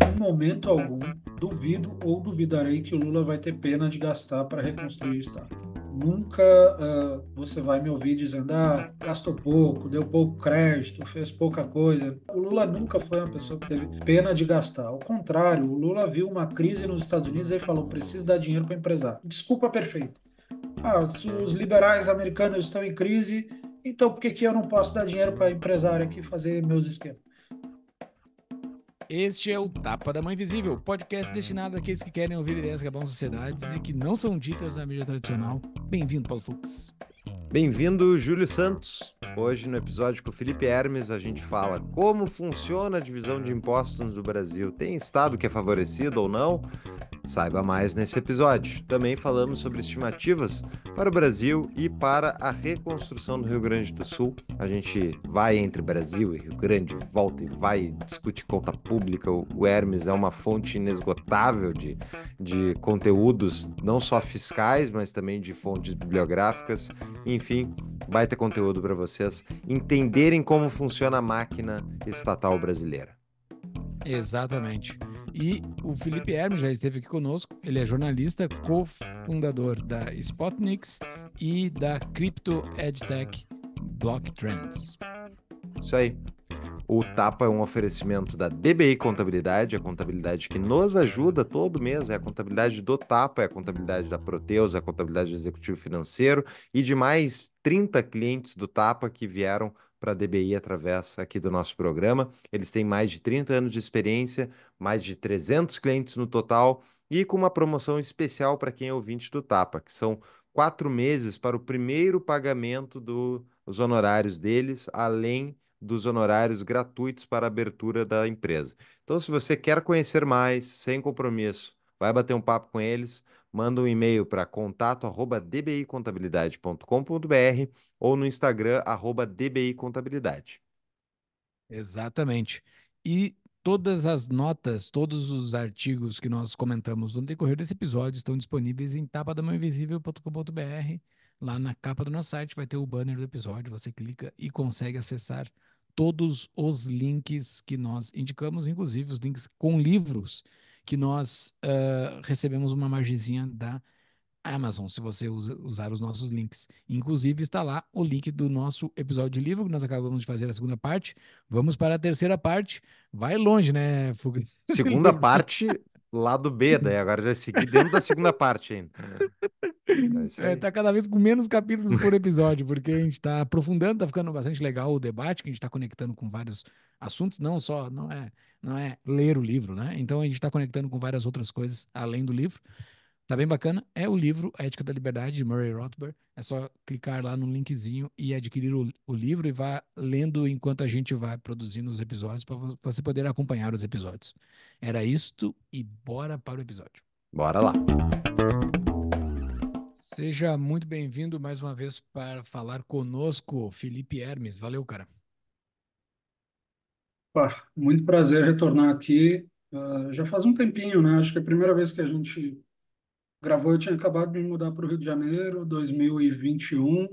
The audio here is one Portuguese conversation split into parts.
Eu, em momento algum, duvido ou duvidarei que o Lula vai ter pena de gastar para reconstruir o Estado. Nunca uh, você vai me ouvir dizendo, ah, gastou pouco, deu pouco crédito, fez pouca coisa. O Lula nunca foi uma pessoa que teve pena de gastar. Ao contrário, o Lula viu uma crise nos Estados Unidos e falou, preciso dar dinheiro para o empresário. Desculpa perfeita. Ah, os liberais americanos estão em crise, então por que, que eu não posso dar dinheiro para empresário aqui fazer meus esquemas? Este é o Tapa da Mãe Invisível, podcast destinado àqueles que querem ouvir ideias que abam sociedades e que não são ditas na mídia tradicional. Bem-vindo, Paulo Fux. Bem-vindo, Júlio Santos. Hoje, no episódio com o Felipe Hermes, a gente fala como funciona a divisão de impostos no Brasil. Tem estado que é favorecido ou não? Saiba mais nesse episódio. Também falamos sobre estimativas para o Brasil e para a reconstrução do Rio Grande do Sul. A gente vai entre Brasil e Rio Grande, volta e vai, discute conta pública. O Hermes é uma fonte inesgotável de, de conteúdos, não só fiscais, mas também de fontes bibliográficas. Enfim, enfim, baita conteúdo para vocês entenderem como funciona a máquina estatal brasileira. Exatamente. E o Felipe Hermes já esteve aqui conosco. Ele é jornalista, cofundador da Spotnix e da Crypto EdTech Block Trends. Isso aí. O Tapa é um oferecimento da DBI Contabilidade, a contabilidade que nos ajuda todo mês, é a contabilidade do Tapa, é a contabilidade da Proteus, é a contabilidade do Executivo Financeiro e de mais 30 clientes do Tapa que vieram para a DBI através aqui do nosso programa. Eles têm mais de 30 anos de experiência, mais de 300 clientes no total e com uma promoção especial para quem é ouvinte do Tapa, que são quatro meses para o primeiro pagamento dos do, honorários deles, além dos honorários gratuitos para a abertura da empresa. Então, se você quer conhecer mais, sem compromisso, vai bater um papo com eles, manda um e-mail para contato@dbicontabilidade.com.br ou no Instagram @dbicontabilidade. Exatamente. E todas as notas, todos os artigos que nós comentamos no decorrer desse episódio estão disponíveis em tapadamãoinvisível.com.br. Lá na capa do nosso site vai ter o banner do episódio, você clica e consegue acessar todos os links que nós indicamos, inclusive os links com livros que nós uh, recebemos uma margenzinha da Amazon, se você usa, usar os nossos links. Inclusive está lá o link do nosso episódio de livro que nós acabamos de fazer a segunda parte. Vamos para a terceira parte. Vai longe, né, Fuga? Segunda parte lado B, daí agora já segui dentro da segunda parte ainda. Né? É, é tá cada vez com menos capítulos por episódio, porque a gente tá aprofundando, tá ficando bastante legal o debate, que a gente tá conectando com vários assuntos, não só, não é, não é ler o livro, né? Então a gente tá conectando com várias outras coisas além do livro. Tá bem bacana. É o livro A Ética da Liberdade, de Murray Rothbard. É só clicar lá no linkzinho e adquirir o, o livro e vá lendo enquanto a gente vai produzindo os episódios para você poder acompanhar os episódios. Era isto e bora para o episódio. Bora lá. Seja muito bem-vindo mais uma vez para falar conosco, Felipe Hermes. Valeu, cara. Pá, muito prazer retornar aqui. Uh, já faz um tempinho, né? Acho que é a primeira vez que a gente gravou, eu tinha acabado de me mudar para o Rio de Janeiro, 2021.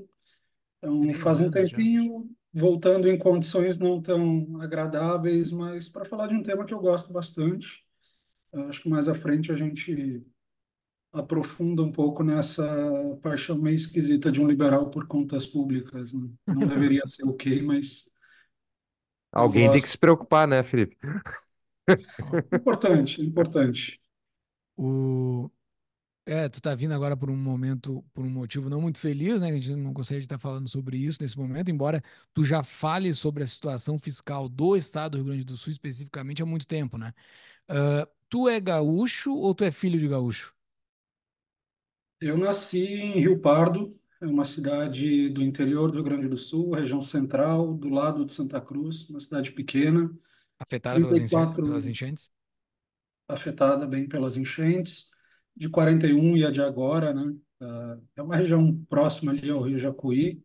Então, faz um já. tempinho, voltando em condições não tão agradáveis, mas para falar de um tema que eu gosto bastante. acho que mais à frente a gente aprofunda um pouco nessa paixão meio esquisita de um liberal por contas públicas, né? Não deveria ser o okay, mas Alguém tem que se preocupar, né, Felipe? Importante, importante. O... É, tu tá vindo agora por um momento, por um motivo não muito feliz, né? A gente não consegue estar falando sobre isso nesse momento, embora tu já fale sobre a situação fiscal do estado do Rio Grande do Sul especificamente há muito tempo, né? Uh, tu é gaúcho ou tu é filho de gaúcho? Eu nasci em Rio Pardo, é uma cidade do interior do Rio Grande do Sul, região central, do lado de Santa Cruz, uma cidade pequena. Afetada pelas enchentes? Afetada bem pelas enchentes de 41 e a de agora, né? Ah, é uma região próxima ali ao Rio Jacuí,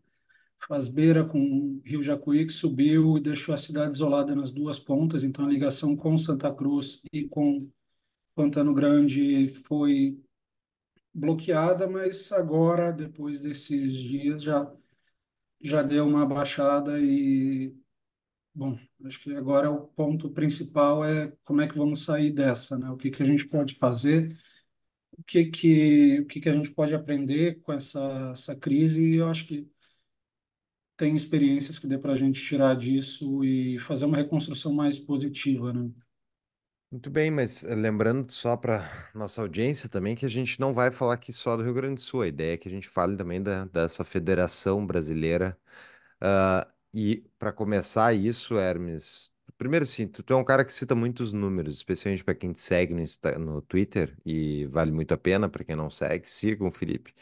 faz beira com o Rio Jacuí, que subiu e deixou a cidade isolada nas duas pontas, então a ligação com Santa Cruz e com Pantano Grande foi bloqueada, mas agora, depois desses dias, já, já deu uma baixada e, bom, acho que agora o ponto principal é como é que vamos sair dessa, né? O que, que a gente pode fazer o que que, o que que a gente pode aprender com essa, essa crise e eu acho que tem experiências que dê para a gente tirar disso e fazer uma reconstrução mais positiva, né? Muito bem, mas eh, lembrando só para nossa audiência também que a gente não vai falar aqui só do Rio Grande do Sul, a ideia é que a gente fale também da, dessa Federação Brasileira. Ah, e para começar isso, Hermes, Primeiro, assim, tu, tu é um cara que cita muitos números, especialmente para quem te segue no, Insta- no Twitter, e vale muito a pena para quem não segue, sigam o Felipe.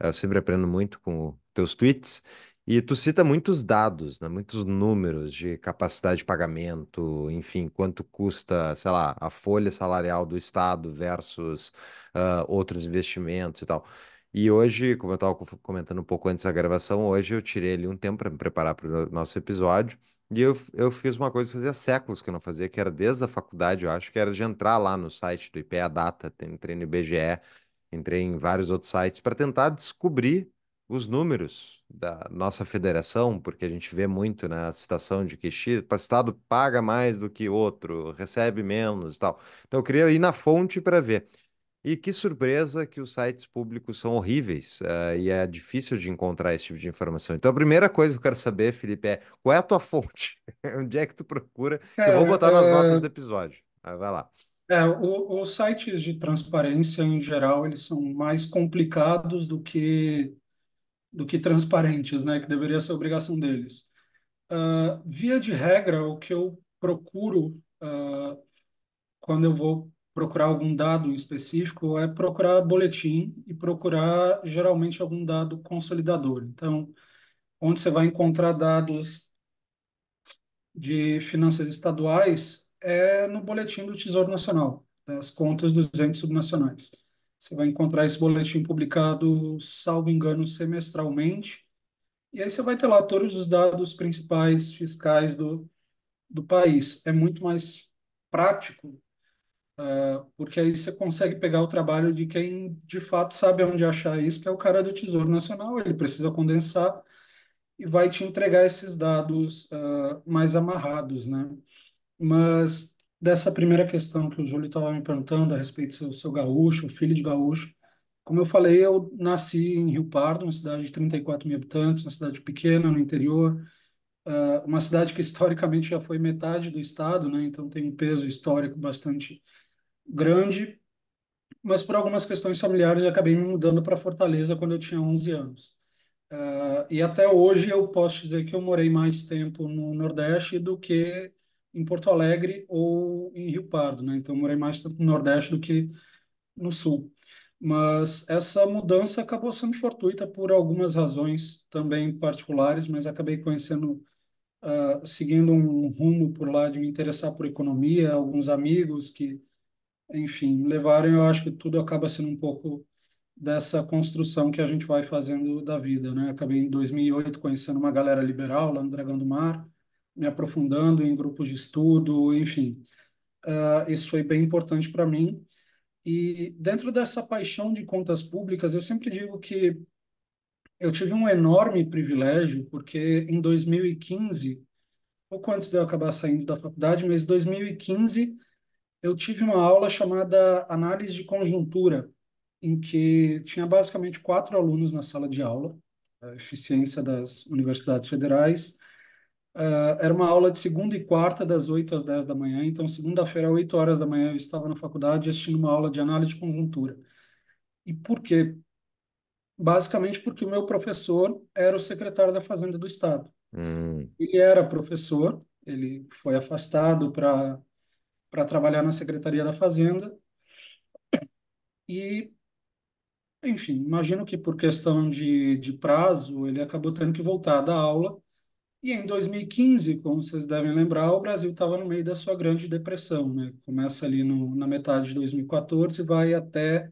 Eu sempre aprendo muito com teus tweets. E tu cita muitos dados, né? Muitos números de capacidade de pagamento, enfim, quanto custa, sei lá, a folha salarial do Estado versus ah, outros investimentos e tal. E hoje, como eu estava comentando um pouco antes da gravação, hoje eu tirei ali um tempo para me preparar para o nosso episódio. E eu, eu fiz uma coisa que fazia séculos que eu não fazia, que era desde a faculdade, eu acho, que era de entrar lá no site do IPA Data, entrei no IBGE, entrei em vários outros sites para tentar descobrir os números da nossa federação, porque a gente vê muito na né, citação de que X, estado paga mais do que outro, recebe menos e tal. Então eu queria ir na fonte para ver. E que surpresa que os sites públicos são horríveis uh, e é difícil de encontrar esse tipo de informação. Então, a primeira coisa que eu quero saber, Felipe, é qual é a tua fonte? Onde é que tu procura? É, eu vou botar nas é... notas do episódio. Ah, vai lá. É, o, os sites de transparência, em geral, eles são mais complicados do que, do que transparentes, né? Que deveria ser a obrigação deles. Uh, via de regra, o que eu procuro uh, quando eu vou procurar algum dado específico é procurar boletim e procurar geralmente algum dado consolidador. Então, onde você vai encontrar dados de finanças estaduais é no boletim do Tesouro Nacional, das né, contas dos entes subnacionais. Você vai encontrar esse boletim publicado, salvo engano, semestralmente. E aí você vai ter lá todos os dados principais fiscais do, do país. É muito mais prático Uh, porque aí você consegue pegar o trabalho de quem de fato sabe onde achar isso, que é o cara do Tesouro Nacional. Ele precisa condensar e vai te entregar esses dados uh, mais amarrados, né? Mas dessa primeira questão que o Júlio estava me perguntando a respeito do seu, seu gaúcho, filho de gaúcho, como eu falei, eu nasci em Rio Pardo, uma cidade de 34 mil habitantes, uma cidade pequena no interior, uh, uma cidade que historicamente já foi metade do estado, né? Então tem um peso histórico bastante grande, mas por algumas questões familiares acabei me mudando para Fortaleza quando eu tinha 11 anos. Uh, e até hoje eu posso dizer que eu morei mais tempo no Nordeste do que em Porto Alegre ou em Rio Pardo, né? Então eu morei mais tempo no Nordeste do que no Sul. Mas essa mudança acabou sendo fortuita por algumas razões também particulares, mas acabei conhecendo, uh, seguindo um rumo por lá de me interessar por economia, alguns amigos que enfim, levarem, eu acho que tudo acaba sendo um pouco dessa construção que a gente vai fazendo da vida, né? Acabei em 2008 conhecendo uma galera liberal lá no Dragão do Mar, me aprofundando em grupos de estudo, enfim. Uh, isso foi bem importante para mim. E dentro dessa paixão de contas públicas, eu sempre digo que eu tive um enorme privilégio, porque em 2015, pouco antes de eu acabar saindo da faculdade, mas 2015 eu tive uma aula chamada Análise de Conjuntura, em que tinha basicamente quatro alunos na sala de aula, a eficiência das universidades federais. Uh, era uma aula de segunda e quarta, das 8 às 10 da manhã. Então, segunda-feira, 8 horas da manhã, eu estava na faculdade assistindo uma aula de análise de conjuntura. E por quê? Basicamente porque o meu professor era o secretário da Fazenda do Estado. Hum. Ele era professor, ele foi afastado para para trabalhar na Secretaria da Fazenda. E, enfim, imagino que por questão de, de prazo, ele acabou tendo que voltar da aula. E em 2015, como vocês devem lembrar, o Brasil estava no meio da sua grande depressão, né? Começa ali no, na metade de 2014 e vai até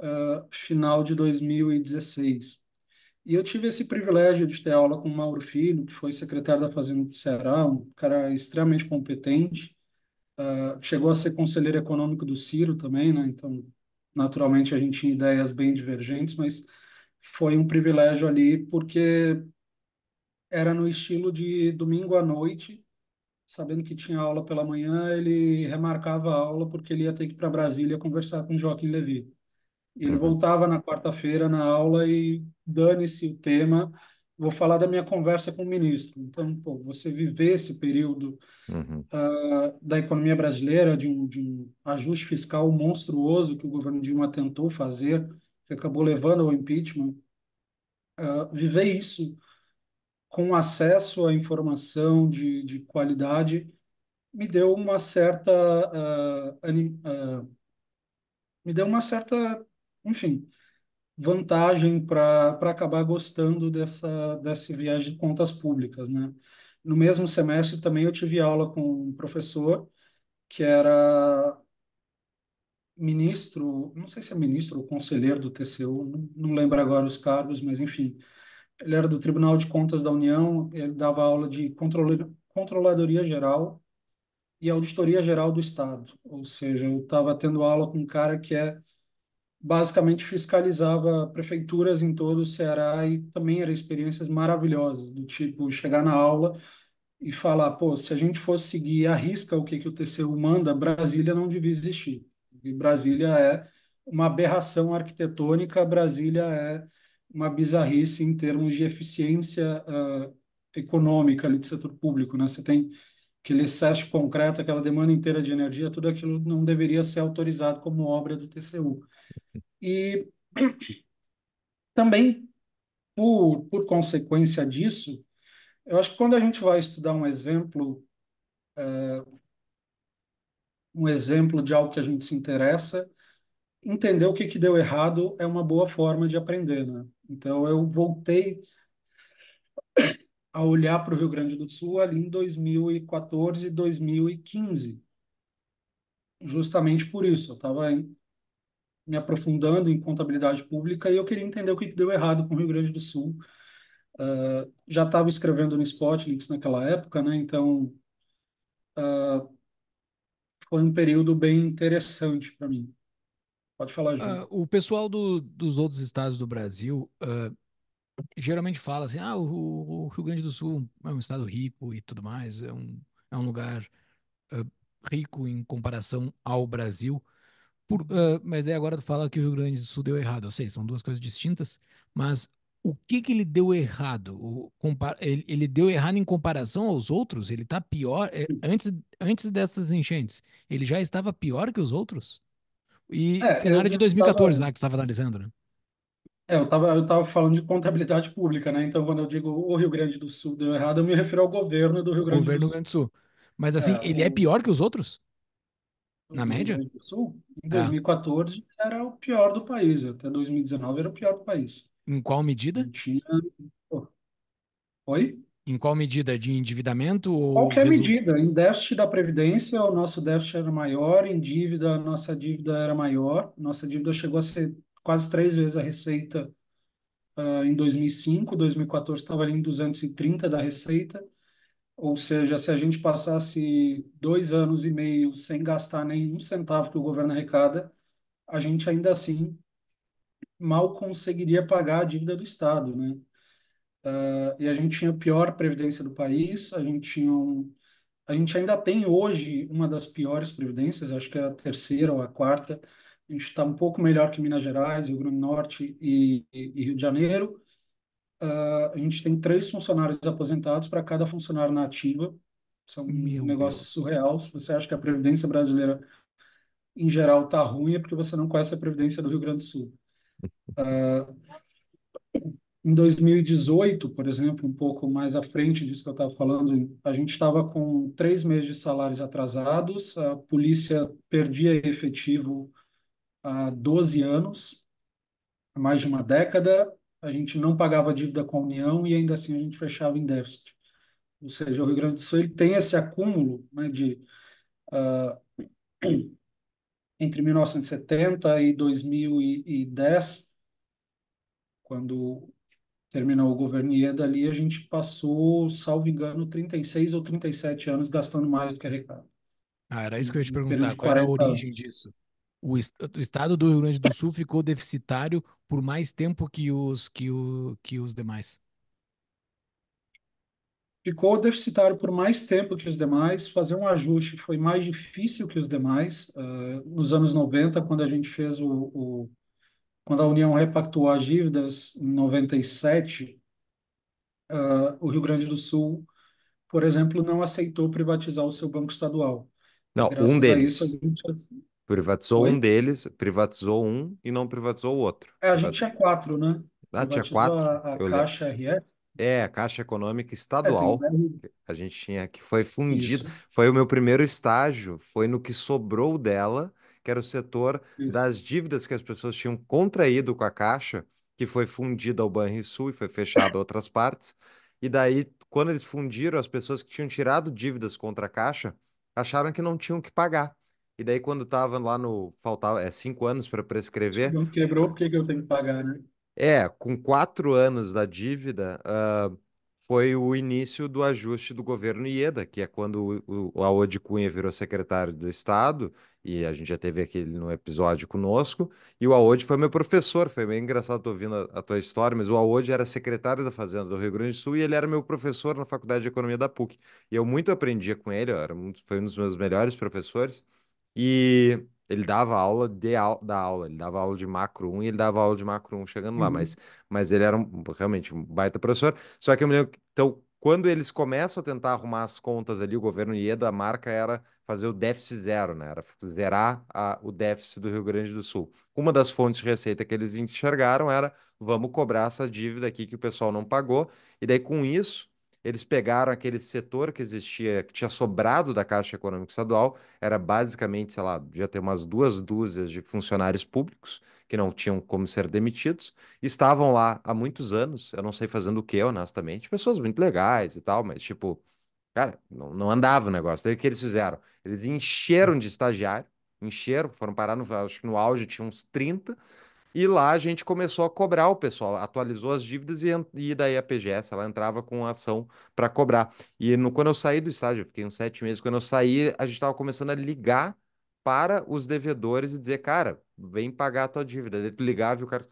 uh, final de 2016. E eu tive esse privilégio de ter aula com o Mauro Filho, que foi secretário da Fazenda do Ceará, um cara extremamente competente, ah, chegou a ser conselheiro econômico do Ciro também, né? Então, naturalmente, a gente tinha ideias bem divergentes, mas foi um privilégio ali porque era no estilo de domingo à noite, sabendo que tinha aula pela manhã, ele remarcava a aula porque ele ia ter que ir para Brasília conversar com Joaquim Levy. Ele uhum. voltava na quarta-feira na aula e dane-se o tema, vou falar da minha conversa com o ministro. Então, pô, você viver esse período uhum. uh, da economia brasileira, de um, de um, ajuste fiscal monstruoso que o governo Dilma tentou fazer, que acabou levando ao impeachment, uh, viver isso com acesso à informação de, de qualidade me deu uma certa uh, anim, me deu uma certa enfim vantagem para acabar gostando dessa, dessa viagem de contas públicas, né? No mesmo semestre também eu tive aula com um professor que era ministro, não sei se é ministro ou conselheiro do TCU, não, não lembro agora os cargos, mas enfim, ele era do Tribunal de Contas da União, ele dava aula de controle, controladoria geral e auditoria geral do Estado, ou seja, eu estava tendo aula com um cara que é basicamente fiscalizava prefeituras em todo o Ceará e também eram experiências maravilhosas, do tipo chegar na aula e falar, pô, se a gente fosse seguir à risca o que, que o TCU manda, Brasília não devia existir. E Brasília é uma aberração arquitetônica, Brasília é uma bizarrice em termos de eficiência uh, econômica ali do setor público, né? Você tem aquele excesso de concreto, aquela demanda inteira de energia, tudo aquilo não deveria ser autorizado como obra do TCU. E também, por, por consequência disso, eu acho que quando a gente vai estudar um exemplo, é, um exemplo de algo que a gente se interessa, entender o que, que deu errado é uma boa forma de aprender, né? Então, eu voltei a olhar para o Rio Grande do Sul ali em 2014, 2015. Justamente por isso, eu estava me aprofundando em contabilidade pública e eu queria entender o que, deu errado com o Rio Grande do Sul. Uh, já estava escrevendo no Spotlinks naquela época, né? Então, uh, foi um período bem interessante para mim. Pode falar, Júlio. Uh, ah, o pessoal do, dos outros estados do Brasil uh, geralmente fala assim, ah, o, o, Rio Grande do Sul é um estado rico e tudo mais, é um, é um lugar uh, rico em comparação ao Brasil, por, uh, mas daí agora tu fala que o Rio Grande do Sul deu errado, eu sei, são duas coisas distintas, mas o que que ele deu errado? O, ele, ele, deu errado em comparação aos outros? Ele está pior, é, antes, antes dessas enchentes, ele já estava pior que os outros? E é, cenário de 2014 tava... lá que tu estava analisando, né? É, eu estava eu tava falando de contabilidade pública, né? Então, quando eu digo o Rio Grande do Sul deu errado, eu me refiro ao governo do Rio Grande do Governo do Rio Sul. Grande do Sul. Mas é, assim, É, ele é o, pior que os outros? Na o Rio média? Grande do Sul, em É. 2014, era o pior do país, até 2019 era o pior do país. Em qual medida? Não tinha. pô, Oi? Em qual medida? De endividamento ou Qualquer medida, em déficit da Previdência, o nosso déficit era maior, em dívida, a nossa dívida era maior, nossa dívida chegou a ser quase três vezes a receita uh, em 2005, 2014 estava ali em 230 da receita, ou seja, se a gente passasse dois anos e meio sem gastar nenhum centavo que o governo arrecada, a gente ainda assim mal conseguiria pagar a dívida do Estado, né? Uh, e a gente tinha a pior previdência do país, a gente tinha um, a gente ainda tem hoje uma das piores previdências, acho que é a terceira ou a quarta, a gente está um pouco melhor que Minas Gerais, Rio Grande do Norte e, e, e Rio de Janeiro. Uh, a gente tem três funcionários aposentados para cada funcionário na ativa. Isso é um Meu negócio Deus. surreal. Se você acha que a Previdência brasileira, em geral, está ruim, é porque você não conhece a Previdência do Rio Grande do Sul. Uh, em 2018, por exemplo, um pouco mais à frente disso que eu estava falando, a gente estava com três meses de salários atrasados, a polícia perdia efetivo há 12 anos, mais de uma década, a gente não pagava dívida com a União e ainda assim a gente fechava em déficit. Ou seja, o Rio Grande do Sul ele tem esse acúmulo né, de uh, entre 1970 e 2010, quando terminou o governo Ieda ali, a gente passou, salvo engano, 36 ou 37 anos gastando mais do que arrecada. Ah, era isso que eu ia te perguntar. Qual era a origem anos. disso? O, est o, estado do Rio Grande do Sul ficou deficitário por mais tempo que os, que, o, que os demais. Ficou deficitário por mais tempo que os demais. Fazer um ajuste foi mais difícil que os demais. Uh, nos anos 90, quando a gente fez o, o, Quando a União repactuou as dívidas, em 97, uh, ah, o Rio Grande do Sul, por exemplo, não aceitou privatizar o seu banco estadual. Não, Graças um deles. A isso, a gente Privatizou um deles, privatizou um e não privatizou o outro. É, a gente tinha quatro, né? Ah, tinha Privatizou quatro? A, a Eu Caixa RF. É, a Caixa Econômica é, Estadual, a gente tinha que foi fundido, Isso, foi o meu primeiro estágio, foi no que sobrou dela, que era o setor isso. das dívidas que as pessoas tinham contraído com a Caixa, que foi fundida ao Banrisul e foi fechada a outras partes. E daí, quando eles fundiram, as pessoas que tinham tirado dívidas contra a Caixa acharam que não tinham que pagar. E daí, quando tava lá no. Faltava é, cinco anos para prescrever. Não quebrou, por que, eu tenho que pagar, né? É, com quatro anos da dívida, uh, foi o início do ajuste do governo Ieda, que é quando o, o Cunha virou secretário do Estado, e a gente já teve aquele no episódio conosco, e o Aode foi meu professor, foi bem engraçado tô ouvindo a, a tua história, mas o Aode era secretário da Fazenda do Rio Grande do Sul e ele era meu professor na Faculdade de Economia da PUC. E eu muito aprendia com ele, era, foi um dos meus melhores professores, e ele dava aula de au da aula, ele dava aula de macro 1 e ele dava aula de macro 1 chegando lá, uhum. mas, mas ele era um, realmente um baita professor. Só que eu me lembro que, então, quando eles começam a tentar arrumar as contas ali, o governo Ieda, a marca era fazer o déficit zero, né? Era zerar a, o déficit do Rio Grande do Sul. Uma das fontes de receita que eles enxergaram era vamos cobrar essa dívida aqui que o pessoal não pagou, e daí com isso eles pegaram aquele setor que existia, que tinha sobrado da Caixa Econômica Estadual, era basicamente, sei lá, já tem umas duas dúzias de funcionários públicos que não tinham como ser demitidos, estavam lá há muitos anos, eu não sei fazendo o que, honestamente, pessoas muito legais e tal, mas tipo, cara, não, não andava o negócio. Daí o que eles fizeram? Eles encheram de estagiário, encheram, foram parar no, acho que no auge tinha uns 30, e lá a gente começou a cobrar o pessoal, atualizou as dívidas e, e daí a PGS ela entrava com ação para cobrar. E no, quando eu saí do estágio, eu fiquei uns sete meses, quando eu saí, a gente estava começando a ligar para os devedores e dizer, cara, vem pagar a tua dívida. Daí tu ligava e o cara,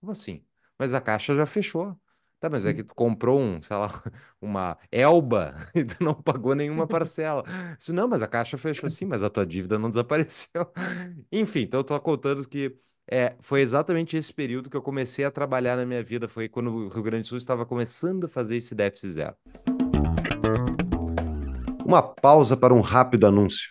como assim? Mas a caixa já fechou. Tá, mas é hum. que tu comprou um, sei lá, uma Elba e tu não pagou nenhuma parcela. Disse, não, mas a caixa fechou assim mas a tua dívida não desapareceu. Enfim, então eu tô contando que é, foi exatamente esse período que eu comecei a trabalhar na minha vida. Foi quando o Rio Grande do Sul estava começando a fazer esse déficit zero. Uma pausa para um rápido anúncio.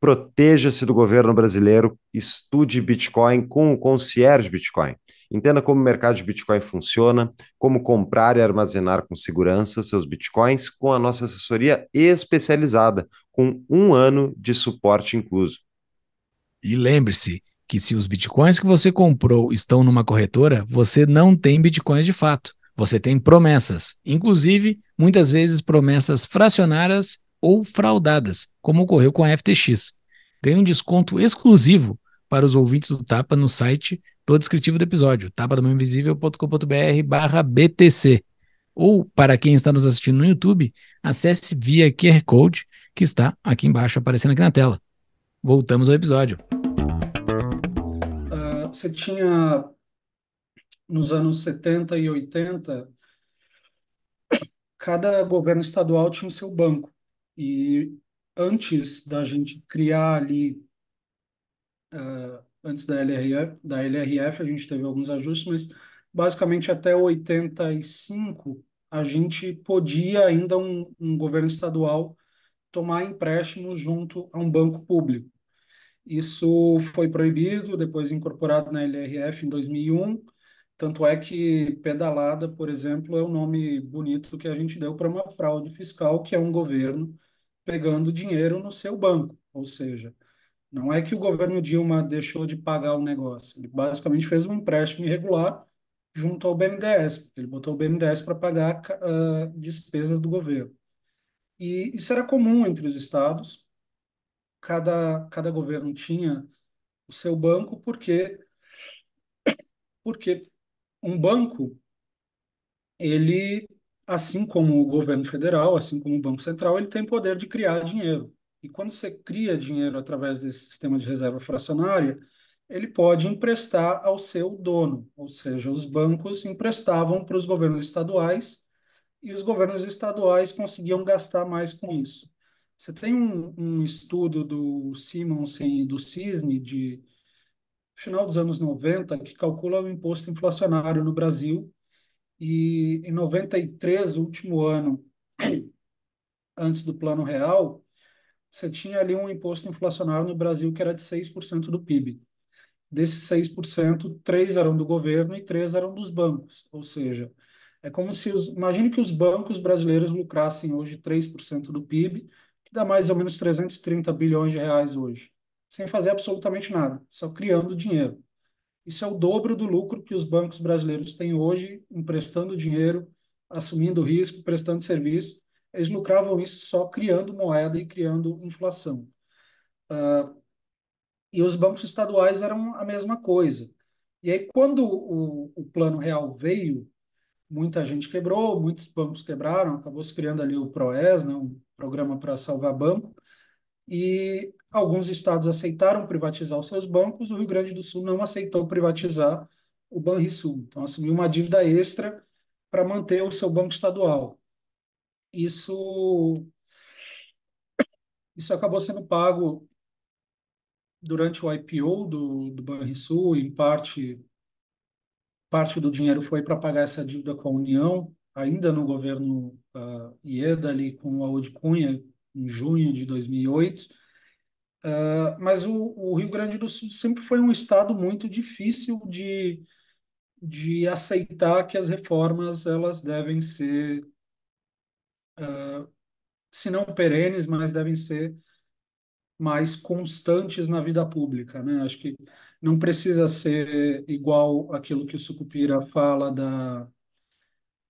Proteja-se do governo brasileiro, estude Bitcoin com o concierge Bitcoin. Entenda como o mercado de Bitcoin funciona, como comprar e armazenar com segurança seus Bitcoins com a nossa assessoria especializada, com um ano de suporte incluso. E lembre-se, que se os bitcoins que você comprou estão numa corretora, você não tem bitcoins de fato. Você tem promessas, inclusive muitas vezes promessas fracionárias ou fraudadas, como ocorreu com a FTX. Ganhe um desconto exclusivo para os ouvintes do Tapa no site do descritivo do episódio, tapadomainvisível.com.br BTC. Ou, para quem está nos assistindo no YouTube, acesse via QR Code que está aqui embaixo aparecendo aqui na tela. Voltamos ao episódio você tinha nos anos 70 e 80, cada governo estadual tinha o seu banco. E antes da gente criar ali, uh, antes da LRF, da LRF, a gente teve alguns ajustes, mas basicamente até 85, a gente podia ainda um, um governo estadual tomar empréstimo junto a um banco público. Isso foi proibido, depois incorporado na LRF em 2001. Tanto é que pedalada, por exemplo, é o nome bonito que a gente deu para uma fraude fiscal, que é um governo pegando dinheiro no seu banco. Ou seja, não é que o governo Dilma deixou de pagar o negócio, ele basicamente fez um empréstimo irregular junto ao BNDES, ele botou o BNDES para pagar ah, despesas do governo. E isso era comum entre os estados, cada, cada governo tinha o seu banco, porque, porque um banco, ele, assim como o governo federal, assim como o Banco Central, ele tem poder de criar dinheiro. E quando você cria dinheiro através desse sistema de reserva fracionária, ele pode emprestar ao seu dono, ou seja, os bancos emprestavam para os governos estaduais e os governos estaduais conseguiam gastar mais com isso. Você tem um, um estudo do Simonsen e do Cisne de final dos anos 90 que calcula o imposto inflacionário no Brasil e em 93, o último ano antes do Plano Real, você tinha ali um imposto inflacionário no Brasil que era de 6% do PIB. Desses 6%, 3 eram do governo e 3 eram dos bancos. Ou seja, é como se os, imagine que os bancos brasileiros lucrassem hoje 3% do PIB, que dá mais ou menos 330 bilhões de reais hoje, sem fazer absolutamente nada, só criando dinheiro. Isso é o dobro do lucro que os bancos brasileiros têm hoje, emprestando dinheiro, assumindo risco, prestando serviço. Eles lucravam isso só criando moeda e criando inflação. Uh, e os bancos estaduais eram a mesma coisa. E aí, quando o, o Plano Real veio, muita gente quebrou, muitos bancos quebraram, acabou se criando ali o PROES, né, um programa para salvar banco, e alguns estados aceitaram privatizar os seus bancos, o Rio Grande do Sul não aceitou privatizar o Banrisul, então assumiu uma dívida extra para manter o seu banco estadual. Isso, isso acabou sendo pago durante o IPO do, do Banrisul, em parte parte do dinheiro foi para pagar essa dívida com a União, ainda no governo uh, Ieda, ali com o Aude Cunha, em junho de 2008. Uh, ah, mas o, o, Rio Grande do Sul sempre foi um estado muito difícil de, de aceitar que as reformas elas devem ser, uh, se não perenes, mas devem ser mais constantes na vida pública. Né? Acho que não precisa ser igual aquilo que o Sucupira fala da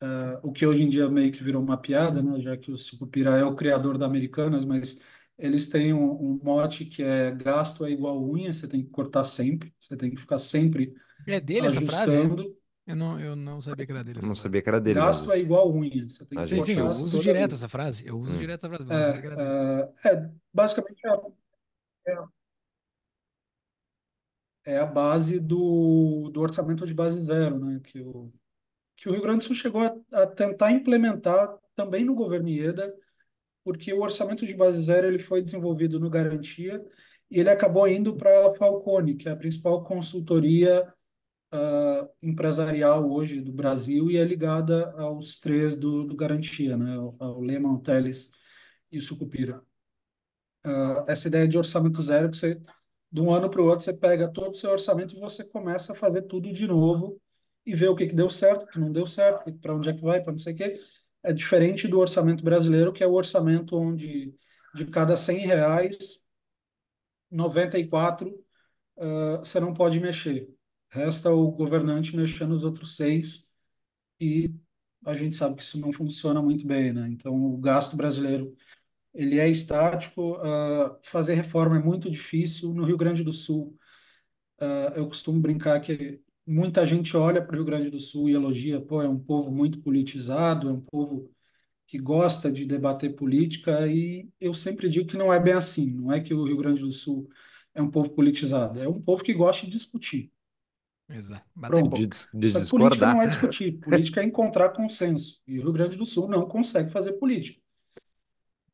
uh, o que hoje em dia meio que virou uma piada, né? Já que o Sucupira é o criador da Americanas, mas eles têm um, um mote que é gasto é igual unha, você tem que cortar sempre, você tem que ficar sempre é dele ajustando. essa frase? Eu não, eu não sabia que era dele. Eu não sabia que era dele. Gasto mas... é igual unha. Você tem que ah, gente... Sim, sim, eu uso direto essa frase. Eu uso hum. direto essa frase. É, é, é, basicamente é, é, é a base do, do orçamento de base zero, né? Que o, que o Rio Grande do Sul chegou a, a tentar implementar também no governo Ieda, porque o orçamento de base zero ele foi desenvolvido no Garantia e ele acabou indo para a Falcone, que é a principal consultoria uh, empresarial hoje do Brasil e é ligada aos três do, do Garantia, né? O Lehman, o Teles e o Sucupira. Uh, essa ideia de orçamento zero que você de um ano para o outro você pega todo o seu orçamento e você começa a fazer tudo de novo e ver o que, que deu certo, o que não deu certo, para onde é que vai, para não sei o quê. É diferente do orçamento brasileiro, que é o orçamento onde de cada 100 reais, 94 uh, você não pode mexer. Resta o governante mexer nos outros seis e a gente sabe que isso não funciona muito bem, né? Então, o gasto brasileiro ele é estático. Uh, fazer reforma é muito difícil. No Rio Grande do Sul, uh, eu costumo brincar que muita gente olha para o Rio Grande do Sul e elogia, pô, é um povo muito politizado, é um povo que gosta de debater política, e eu sempre digo que não é bem assim. Não é que o Rio Grande do Sul é um povo politizado, é um povo que gosta de discutir. Exato. De, de discordar. Política não é discutir, política é encontrar consenso. E o Rio Grande do Sul não consegue fazer política.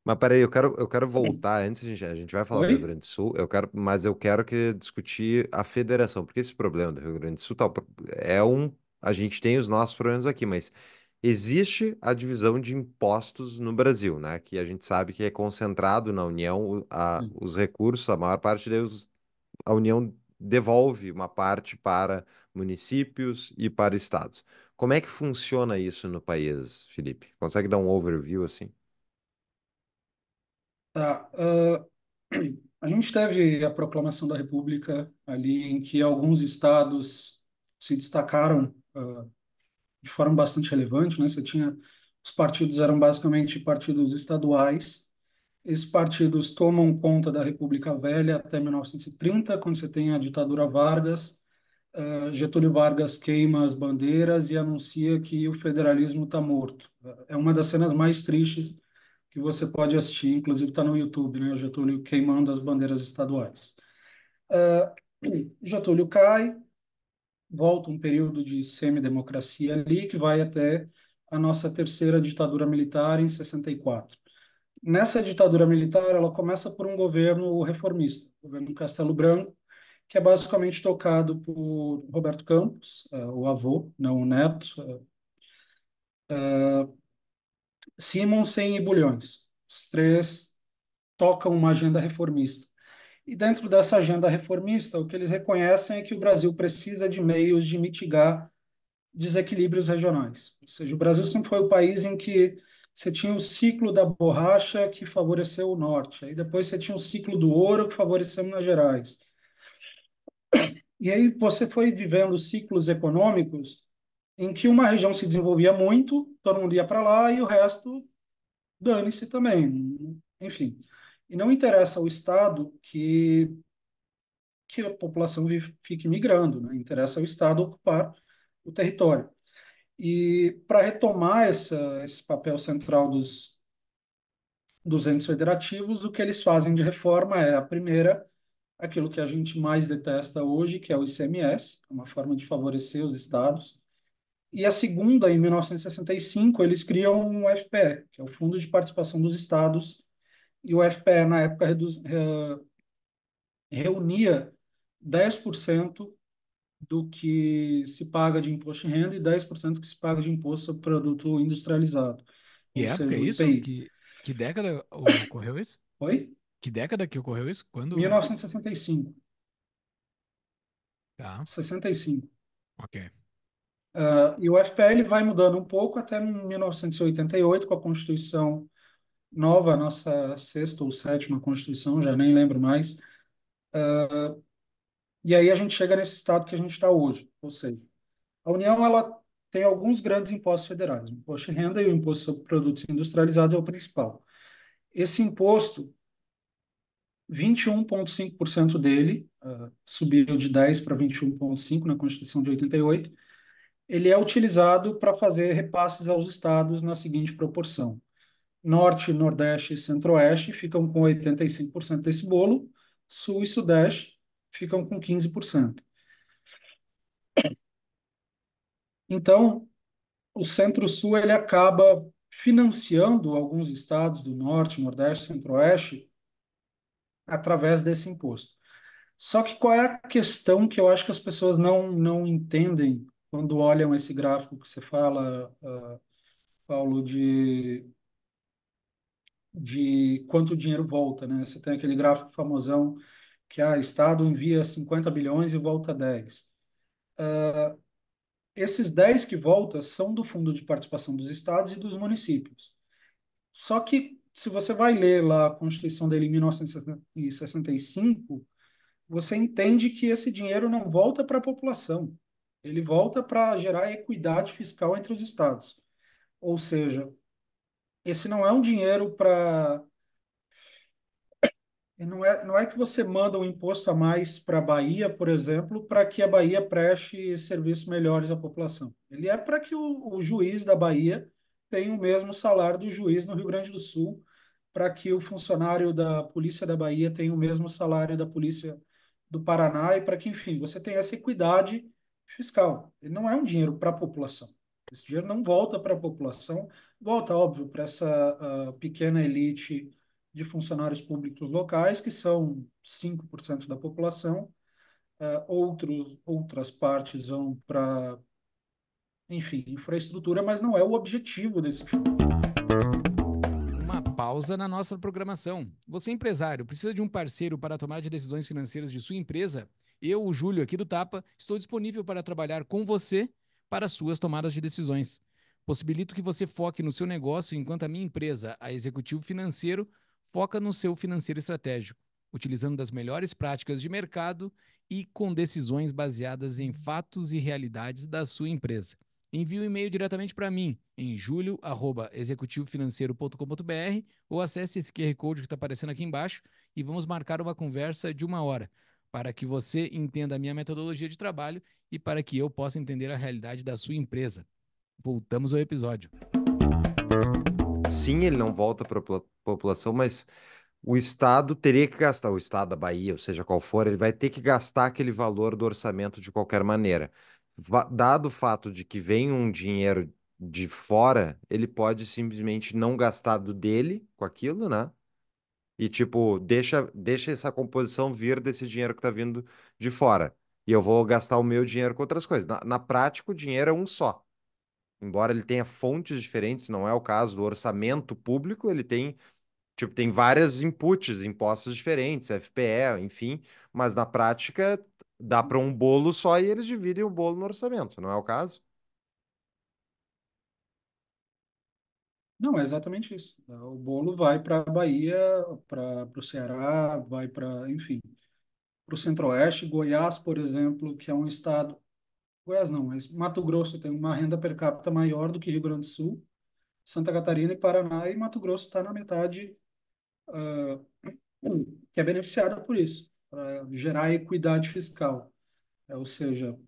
Mas peraí, eu quero, eu quero voltar antes, a gente, a gente vai falar do Rio Grande do Sul, eu quero, mas eu quero que discutir a federação, porque esse problema do Rio Grande do Sul tal tá, é um. A gente tem os nossos problemas aqui, mas existe a divisão de impostos no Brasil, né? Que a gente sabe que é concentrado na União a, os recursos, a maior parte deles, a União devolve uma parte para municípios e para estados. Como é que funciona isso no país, Felipe? Consegue dar um overview assim? Tá. Uh, a gente teve a proclamação da República ali em que alguns estados se destacaram uh, de forma bastante relevante, né? Você tinha os partidos eram basicamente partidos estaduais. Esses partidos tomam conta da República Velha até 1930, quando você tem a ditadura Vargas. Uh, Getúlio Vargas queima as bandeiras e anuncia que o federalismo está morto. É uma das cenas mais tristes que você pode assistir, inclusive está no YouTube, né? O Getúlio queimando as bandeiras estaduais. Uh, ah, Getúlio cai, volta um período de semidemocracia ali, que vai até a nossa terceira ditadura militar em 64. Nessa ditadura militar, ela começa por um governo reformista, o governo Castelo Branco, que é basicamente tocado por Roberto Campos, uh, o avô, não o neto. Uh, Simonsen e Bulhões. Os três tocam uma agenda reformista. E dentro dessa agenda reformista, o que eles reconhecem é que o Brasil precisa de meios de mitigar desequilíbrios regionais. Ou seja, o Brasil sempre foi o país em que você tinha o ciclo da borracha que favoreceu o norte, aí depois você tinha o ciclo do ouro que favoreceu Minas Gerais. E aí você foi vivendo ciclos econômicos em que uma região se desenvolvia muito, todo mundo ia para lá e o resto dane-se também, enfim. E não interessa ao Estado que que a população fique migrando, né? interessa ao Estado ocupar o território. E para retomar essa, esse papel central dos, dos entes federativos, o que eles fazem de reforma é a primeira, aquilo que a gente mais detesta hoje, que é o ICMS, uma forma de favorecer os estados, e a segunda, em 1965, eles criam o FPE, que é o Fundo de Participação dos Estados, e o FPE, na época, reduz, uh, reunia 10% do que se paga de imposto de renda e 10% que se paga de imposto sobre produto industrializado. E época é, é isso? Que, que década ocorreu isso? Oi? Que década que ocorreu isso? Quando? 1965. Tá. 65. Ok. Uh, e o FPL vai mudando um pouco até 1988, com a Constituição nova, nossa sexta ou sétima Constituição, já nem lembro mais. Uh, e aí a gente chega nesse estado que a gente está hoje. Ou seja, a União ela tem alguns grandes impostos federais. O imposto de renda e o imposto sobre produtos industrializados é o principal. Esse imposto, 21,5% dele, uh, subiu de 10 para 21,5% na Constituição de 88%, ele é utilizado para fazer repasses aos estados na seguinte proporção. Norte, Nordeste e Centro-Oeste ficam com 85% desse bolo, Sul e Sudeste ficam com 15%. Então, o Centro-Sul ele acaba financiando alguns estados do Norte, Nordeste, Centro-Oeste através desse imposto. Só que qual é a questão que eu acho que as pessoas não, não entendem quando olham esse gráfico que você fala, uh, Paulo, de, de quanto dinheiro volta, né? Você tem aquele gráfico famosão que a ah, Estado envia 50 bilhões e volta 10. Uh, ah, esses 10 que voltam são do Fundo de Participação dos Estados e dos Municípios. Só que, se você vai ler lá a Constituição dele em 1965, você entende que esse dinheiro não volta para a população. Ele volta para gerar equidade fiscal entre os estados. Ou seja, esse não é um dinheiro para. Não é, não é que você manda um imposto a mais para a Bahia, por exemplo, para que a Bahia preste serviços melhores à população. Ele é para que o, o juiz da Bahia tenha o mesmo salário do juiz no Rio Grande do Sul, para que o funcionário da Polícia da Bahia tenha o mesmo salário da Polícia do Paraná e para que, enfim, você tenha essa equidade fiscal. Ele não é um dinheiro para a população. Esse dinheiro não volta para a população, volta, óbvio, para essa uh, pequena elite de funcionários públicos locais, que são 5% da população. Uh, outros, outras partes vão para, enfim, infraestrutura, mas não é o objetivo desse Uma pausa na nossa programação. Você, empresário, precisa de um parceiro para tomar de decisões financeiras de sua empresa? Eu, o Júlio aqui do Tapa, estou disponível para trabalhar com você para suas tomadas de decisões. Possibilito que você foque no seu negócio enquanto a minha empresa, a Executivo Financeiro, foca no seu financeiro estratégico, utilizando das melhores práticas de mercado e com decisões baseadas em fatos e realidades da sua empresa. Envie um e-mail diretamente para mim em julio@executivofinanceiro.com.br ou acesse esse QR Code que está aparecendo aqui embaixo e vamos marcar uma conversa de uma hora para que você entenda a minha metodologia de trabalho e para que eu possa entender a realidade da sua empresa. Voltamos ao episódio. Sim, ele não volta para a população, mas o Estado teria que gastar, o Estado da Bahia, ou seja qual for, ele vai ter que gastar aquele valor do orçamento de qualquer maneira. Dado o fato de que vem um dinheiro de fora, ele pode simplesmente não gastar do dele com aquilo, né? e tipo, deixa, deixa essa composição vir desse dinheiro que tá vindo de fora. E eu vou gastar o meu dinheiro com outras coisas. Na, na prática, o dinheiro é um só. Embora ele tenha fontes diferentes, não é o caso do orçamento público, ele tem tipo, tem várias inputs, impostos diferentes, FPE, enfim, mas na prática dá para um bolo só e eles dividem o bolo no orçamento, não é o caso? Não, é exatamente isso. Né? O bolo vai para a Bahia, para o Ceará, vai para, enfim, para o Centro-Oeste. Goiás, por exemplo, que é um estado. Goiás não, mas Mato Grosso tem uma renda per capita maior do que Rio Grande do Sul, Santa Catarina e Paraná, e Mato Grosso está na metade, uh, que é beneficiada por isso, para gerar equidade fiscal. É, ou seja,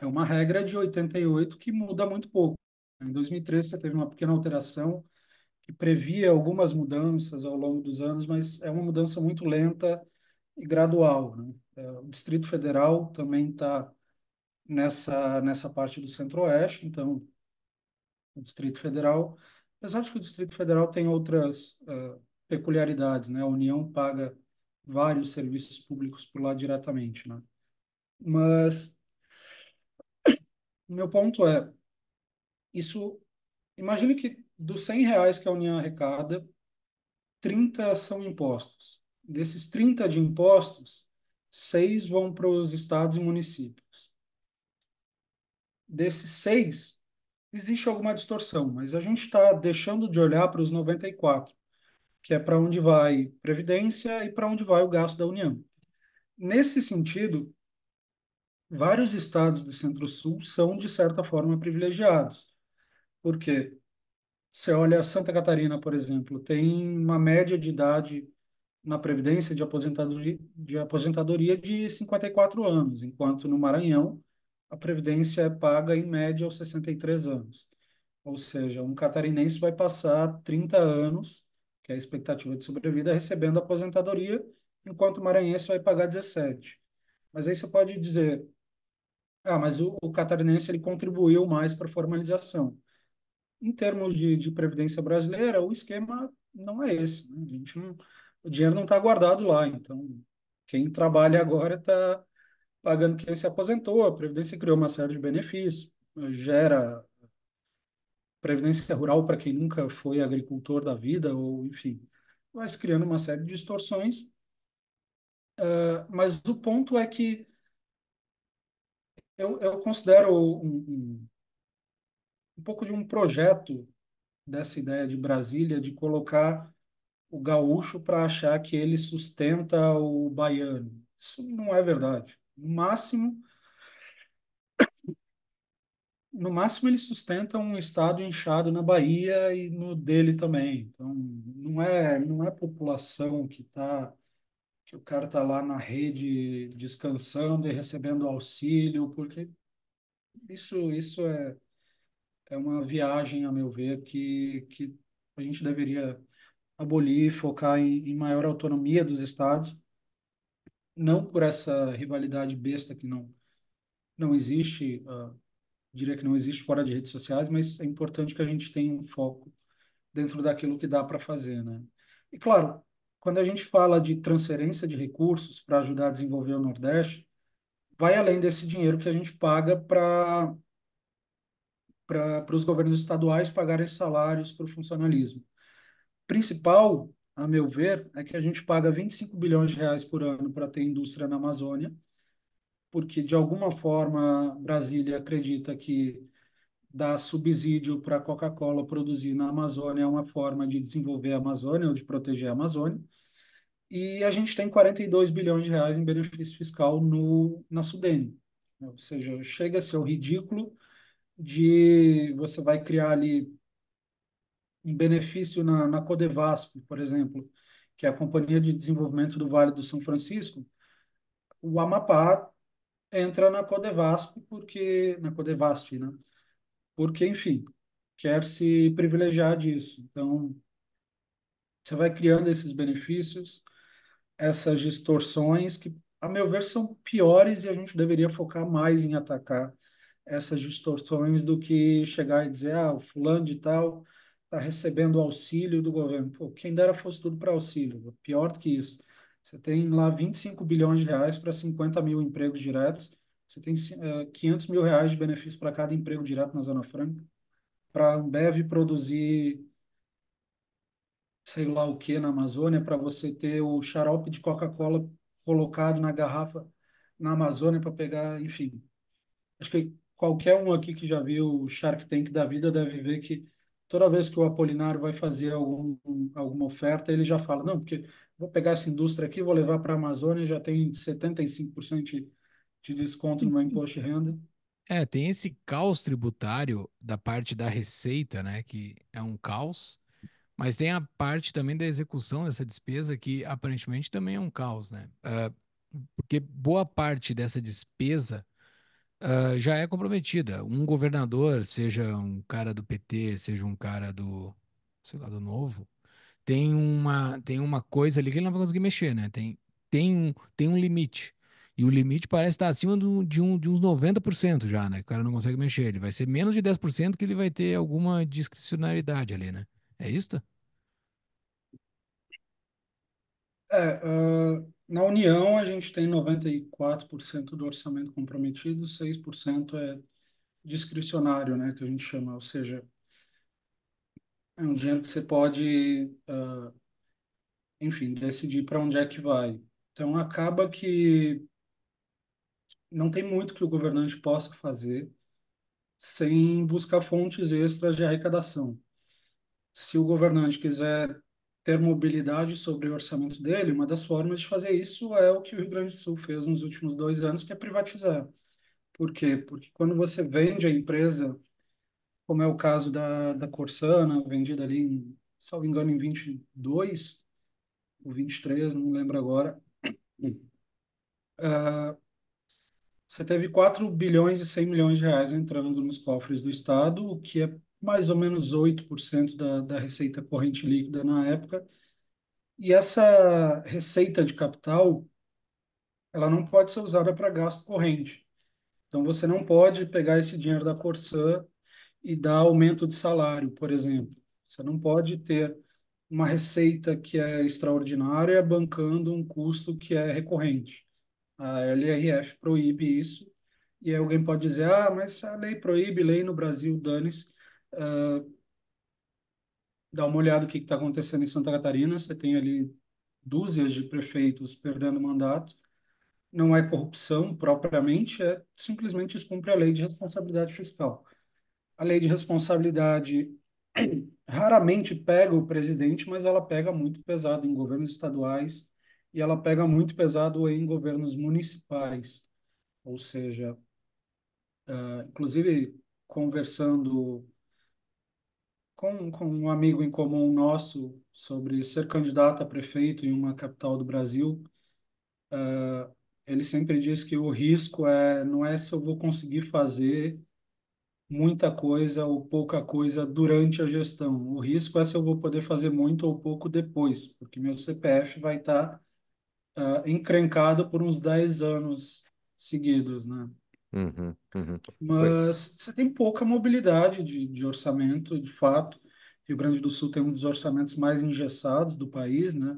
é uma regra de 88 que muda muito pouco. Em 2013 você teve uma pequena alteração que previa algumas mudanças ao longo dos anos, mas é uma mudança muito lenta e gradual. Né? É, o Distrito Federal também está nessa, nessa parte do Centro-Oeste, então o Distrito Federal, apesar de que o Distrito Federal tem outras uh, peculiaridades, né? A União paga vários serviços públicos por lá diretamente, né? Mas meu ponto é, isso, imagine que dos 100 reais que a União arrecada, 30 são impostos. Desses 30 de impostos, 6 vão para os estados e municípios. Desses 6, existe alguma distorção, mas a gente está deixando de olhar para os 94, que é para onde vai previdência e para onde vai o gasto da União. Nesse sentido, vários estados do Centro-Sul são, de certa forma, privilegiados porque Você olha Santa Catarina, por exemplo, tem uma média de idade na Previdência de aposentadoria de, aposentadoria de 54 anos, enquanto no Maranhão a Previdência é paga em média aos 63 anos. Ou seja, um catarinense vai passar 30 anos, que é a expectativa de sobrevida, recebendo aposentadoria, enquanto o maranhense vai pagar 17. Mas aí você pode dizer, ah, mas o, o catarinense ele contribuiu mais para a formalização em termos de, de previdência brasileira, o esquema não é esse. Né? A gente não, o dinheiro não está guardado lá. Então, quem trabalha agora está pagando quem se aposentou. A previdência criou uma série de benefícios, gera previdência rural para quem nunca foi agricultor da vida, ou enfim, vai se criando uma série de distorções. Uh, mas o ponto é que eu, eu considero um, um, um pouco de um projeto dessa ideia de Brasília de colocar o gaúcho para achar que ele sustenta o baiano. Isso não é verdade. No máximo, no máximo ele sustenta um estado inchado na Bahia e no dele também. Então, não é, não é população que tá que o cara tá lá na rede descansando e recebendo auxílio, porque isso isso é é uma viagem, a meu ver, que, que a gente deveria abolir, focar em, em maior autonomia dos estados, não por essa rivalidade besta que não, não existe, uh, diria que não existe fora de redes sociais, mas é importante que a gente tenha um foco dentro daquilo que dá para fazer, né? E claro, quando a gente fala de transferência de recursos para ajudar a desenvolver o Nordeste, vai além desse dinheiro que a gente paga para para os governos estaduais pagarem salários para o funcionalismo. Principal, a meu ver, é que a gente paga 25 bilhões de reais por ano para ter indústria na Amazônia, porque de alguma forma Brasília acredita que dar subsídio para a Coca-Cola produzir na Amazônia é uma forma de desenvolver a Amazônia ou de proteger a Amazônia. E a gente tem 42 bilhões de reais em benefício fiscal no, na Sudene. Ou seja, chega a ser o ridículo de você vai criar ali um benefício na, na Codevasp, por exemplo, que é a Companhia de Desenvolvimento do Vale do São Francisco, o Amapá entra na Codevasp porque na Codevasp, né? Porque, enfim, quer se privilegiar disso. Então, você vai criando esses benefícios, essas distorções que, a meu ver, são piores e a gente deveria focar mais em atacar essas distorções do que chegar e dizer, ah, o fulano de tal está recebendo auxílio do governo. Pô, quem dera fosse tudo para auxílio, pior do que isso. Você tem lá 25 bilhões de reais para 50 mil empregos diretos, você tem é, 500 eh, mil reais de benefício para cada emprego direto na Zona Franca, para a Ambev produzir sei lá o que na Amazônia, para você ter o xarope de Coca-Cola colocado na garrafa na Amazônia para pegar, enfim. Acho que qualquer um aqui que já viu o Shark Tank da vida deve ver que toda vez que o Apolinário vai fazer algum, alguma oferta, ele já fala, não, porque vou pegar essa indústria aqui, vou levar para a Amazônia, já tem 75% de, de desconto no meu uhum. imposto de renda. É, tem esse caos tributário da parte da receita, né, que é um caos, mas tem a parte também da execução dessa despesa que aparentemente também é um caos, né? Uh, porque boa parte dessa despesa ah, já é comprometida. Um governador, seja um cara do PT, seja um cara do, sei lá, do Novo, tem uma, tem uma coisa ali que ele não vai conseguir mexer, né? Tem, tem, um, tem um limite. E o limite parece estar acima do, de, um, de uns 90% já, né? O cara não consegue mexer. Ele vai ser menos de 10% que ele vai ter alguma discricionariedade ali, né? É isso? É, uh, na União, a gente tem 94% do orçamento comprometido, 6% é discricionário, né, que a gente chama, ou seja, é um dinheiro que você pode, uh, enfim, decidir para onde é que vai. Então, acaba que não tem muito que o governante possa fazer sem buscar fontes extras de arrecadação. Se o governante quiser ter mobilidade sobre o orçamento dele, uma das formas de fazer isso é o que o Rio Grande do Sul fez nos últimos dois anos, que é privatizar. Por quê? Porque quando você vende a empresa, como é o caso da, da Corsana, vendida ali, em, me engano, em 22 ou 23, não lembro agora, uh, você teve 4 bilhões e 100 milhões de reais entrando nos cofres do Estado, o que é mais ou menos 8% da, da receita corrente líquida na época. E essa receita de capital, ela não pode ser usada para gasto corrente. Então, você não pode pegar esse dinheiro da Corsã e dar aumento de salário, por exemplo. Você não pode ter uma receita que é extraordinária bancando um custo que é recorrente. A LRF proíbe isso. E aí alguém pode dizer, ah, mas a lei proíbe, lei no Brasil, dane-se. Ah, dá dar uma olhada o que está acontecendo em Santa Catarina. Você tem ali dúzias de prefeitos perdendo mandato. Não é corrupção propriamente, é simplesmente descumpre a lei de responsabilidade fiscal. A lei de responsabilidade raramente pega o presidente, mas ela pega muito pesado em governos estaduais e ela pega muito pesado em governos municipais. Ou seja, uh, inclusive conversando com, com um amigo em comum nosso sobre ser candidato a prefeito em uma capital do Brasil, uh, ele sempre diz que o risco é não é se eu vou conseguir fazer muita coisa ou pouca coisa durante a gestão. O risco é se eu vou poder fazer muito ou pouco depois, porque meu CPF vai estar tá, uh, encrencado por uns 10 anos seguidos, né? Uhum, uhum. Mas você tem pouca mobilidade de, de orçamento, de fato. Rio Grande do Sul tem um dos orçamentos mais engessados do país, né?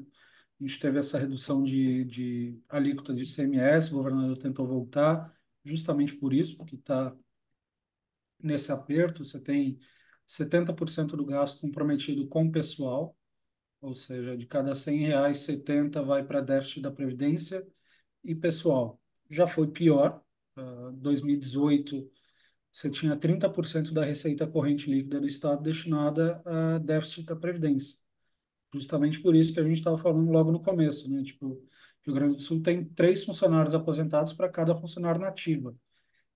A gente teve essa redução de, de alíquota de ICMS, o governador tentou voltar, justamente por isso, porque está nesse aperto. Você tem 70% do gasto comprometido com pessoal, ou seja, de cada 100 reais, 70 vai para déficit da Previdência e pessoal. Já foi pior, 2018, ah, você tinha 30% da receita corrente líquida do Estado destinada a déficit da Previdência. Justamente por isso que a gente estava falando logo no começo, né? Tipo, Rio Grande do Sul tem três funcionários aposentados para cada funcionário nativa.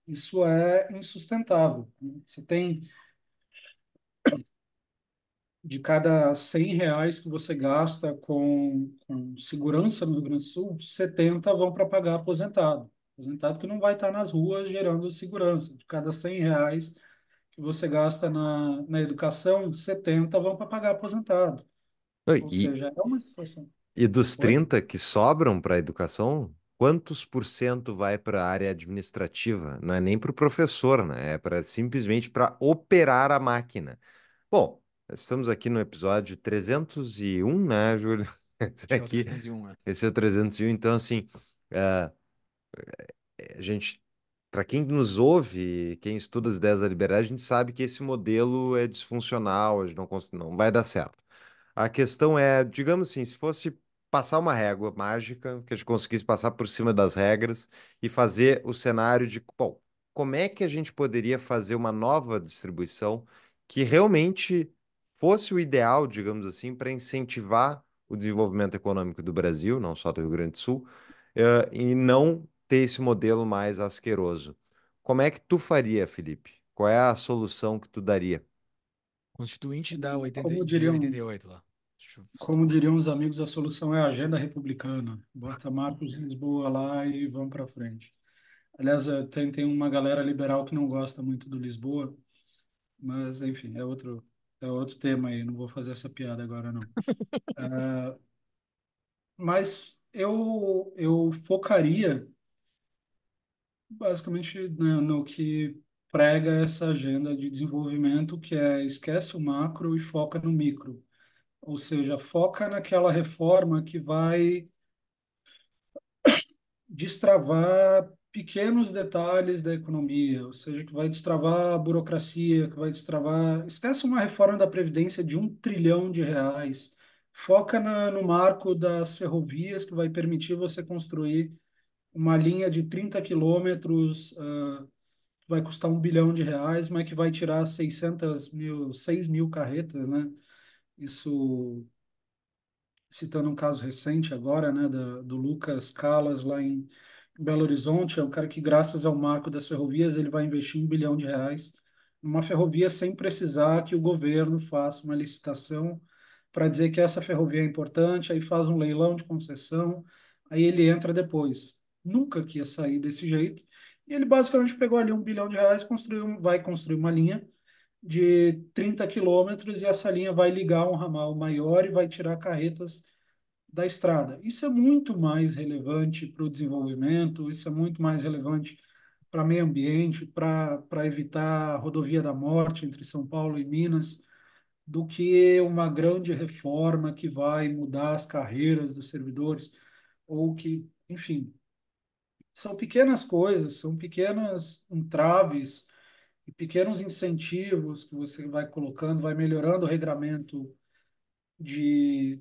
Isso é insustentável. Né? Você tem de cada 100 reais que você gasta com, com segurança no Rio Grande do Sul, 70 vão para pagar aposentado aposentado que não vai estar nas ruas gerando segurança. De cada 100 reais que você gasta na, na educação, 70 vão para pagar aposentado. Ou e, seja, é uma situação. E dos 30 que sobram para a educação, quantos por cento vai para a área administrativa? Não é nem para o professor, né? É para simplesmente para operar a máquina. Bom, estamos aqui no episódio 301, né, Júlio? Esse é aqui, é. esse é o 301, então assim, uh, a gente, para quem nos ouve, quem estuda as ideias da liberdade, a gente sabe que esse modelo é disfuncional, a gente não, não vai dar certo. A questão é, digamos assim, se fosse passar uma régua mágica, que a gente conseguisse passar por cima das regras e fazer o cenário de, bom, como é que a gente poderia fazer uma nova distribuição que realmente fosse o ideal, digamos assim, para incentivar o desenvolvimento econômico do Brasil, não só do Rio Grande do Sul, uh, e não ter esse modelo mais asqueroso. Como é que tu faria, Felipe? Qual é a solução que tu daria? Constituinte da 80, como diriam, 88 lá. Como tá diriam assim. os amigos, a solução é a agenda republicana. Bota Marcos Lisboa lá e vamos para frente. Aliás, eh, tem, tem uma galera liberal que não gosta muito do Lisboa, mas enfim, é outro, é outro tema aí. Não vou fazer essa piada agora, não. uh, mas eu, eu focaria basicamente, né, no que prega essa agenda de desenvolvimento, que é esquece o macro e foca no micro. Ou seja, foca naquela reforma que vai destravar pequenos detalhes da economia, ou seja, que vai destravar a burocracia, que vai destravar. Esquece uma reforma da Previdência de um trilhão de reais. Foca na, no marco das ferrovias, que vai permitir você construir uma linha de 30 quilômetros uh, vai custar um bilhão de reais, mas que vai tirar 600 mil, 6 mil carretas, né? Isso, citando um caso recente agora, né, do Lucas Calas lá em Belo Horizonte, é um cara que graças ao marco das ferrovias ele vai investir um bilhão de reais numa ferrovia sem precisar que o governo faça uma licitação para dizer que essa ferrovia é importante, aí faz um leilão de concessão, aí ele entra depois nunca que ia sair desse jeito. E ele basicamente pegou ali um bilhão de reais, construiu, vai construir uma linha de 30 quilômetros e essa linha vai ligar um ramal maior e vai tirar carretas da estrada. Isso é muito mais relevante para o desenvolvimento, isso é muito mais relevante para meio ambiente, para evitar a rodovia da morte entre São Paulo e Minas, do que uma grande reforma que vai mudar as carreiras dos servidores ou que, enfim, são pequenas coisas, são pequenas entraves e pequenos incentivos que você vai colocando, vai melhorando o regramento de,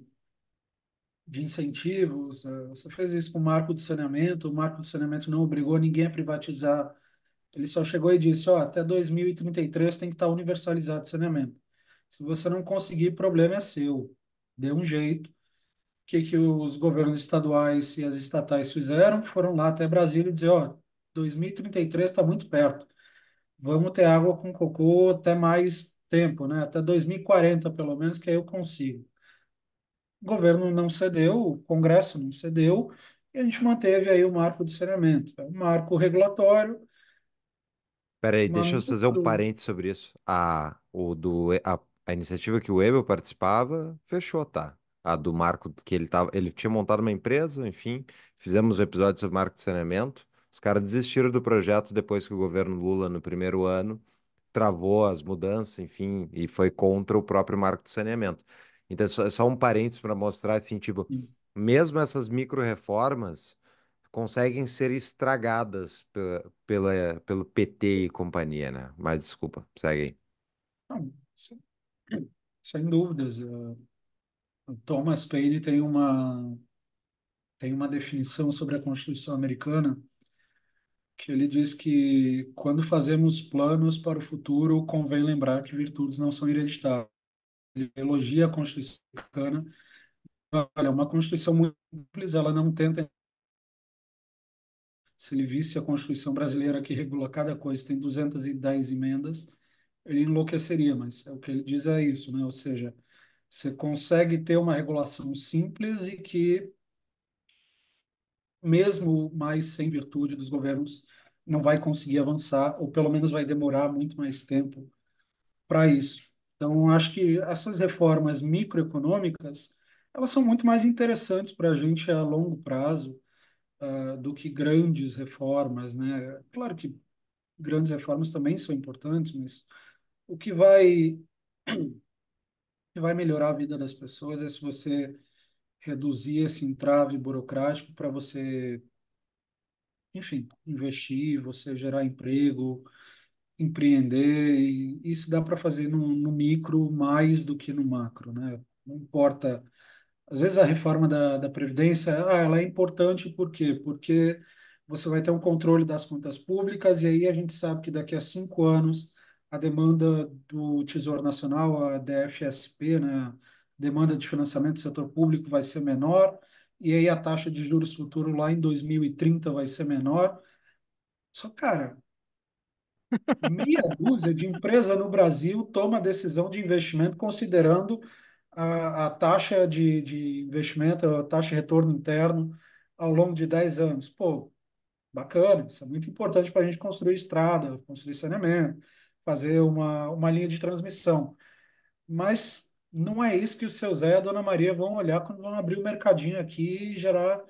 de incentivos. É, você fez isso com o marco do saneamento, o marco do saneamento não obrigou ninguém a privatizar, ele só chegou e disse, ó, até 2033 tem que estar universalizado o saneamento. Se você não conseguir, o problema é seu. Dê um jeito que, que os governos estaduais e as estatais fizeram? Foram lá até Brasília e dizer, ó, 2033 está muito perto. Vamos ter água com cocô até mais tempo, né? Até 2040, pelo menos, que aí eu consigo. O governo não cedeu, o Congresso não cedeu, e a gente manteve aí o marco de saneamento. É um marco regulatório. Peraí, deixa eu fazer um parênteses sobre isso. A, o do, a, a iniciativa que o Ebel participava fechou, tá? a do Marco, que ele, tava, ele tinha montado uma empresa, enfim, fizemos um episódio sobre marco de saneamento. Os caras desistiram do projeto depois que o governo Lula, no primeiro ano, travou as mudanças, enfim, e foi contra o próprio marco de saneamento. Então, é só um parênteses para mostrar, assim, tipo, mesmo essas micro-reformas conseguem ser estragadas pela, pela, pelo PT e companhia, né? Mas, desculpa, segue aí. Não, sem, sem dúvidas. Uh Thomas Paine tem uma, tem uma definição sobre a Constituição Americana que ele diz que quando fazemos planos para o futuro, convém lembrar que virtudes não são hereditárias. Ele elogia a Constituição Americana. Olha, uma Constituição muito simples, ela não tenta. Se ele visse a Constituição brasileira que regula cada coisa, tem 210 emendas, ele enlouqueceria, mas é o que ele diz é isso, né? Ou seja, você consegue ter uma regulação simples e que, mesmo mais sem virtude dos governos, não vai conseguir avançar, ou pelo menos vai demorar muito mais tempo para isso. Então, acho que essas reformas microeconômicas elas são muito mais interessantes para a gente a longo prazo uh, do que grandes reformas, né? Claro que grandes reformas também são importantes, mas o que vai que vai melhorar a vida das pessoas é se você reduzir esse entrave burocrático para você, enfim, investir, você gerar emprego, empreender. E isso dá para fazer no, no micro mais do que no macro, né? Não importa. Às vezes a reforma da, da Previdência, ah, ela é importante por quê? Porque você vai ter um controle das contas públicas e aí a gente sabe que daqui a cinco anos a demanda do Tesouro Nacional, a DFSP, né, demanda de financiamento do setor público vai ser menor, e aí a taxa de juros futuro lá em 2030 vai ser menor. Só, cara, meia dúzia de empresa no Brasil toma decisão de investimento considerando a, a taxa de, de investimento, a taxa de retorno interno ao longo de 10 anos. Pô, bacana, isso é muito importante para a gente construir estrada, construir saneamento, fazer uma, uma linha de transmissão. Mas não é isso que o seu Zé e a Dona Maria vão olhar quando vão abrir o mercadinho aqui e gerar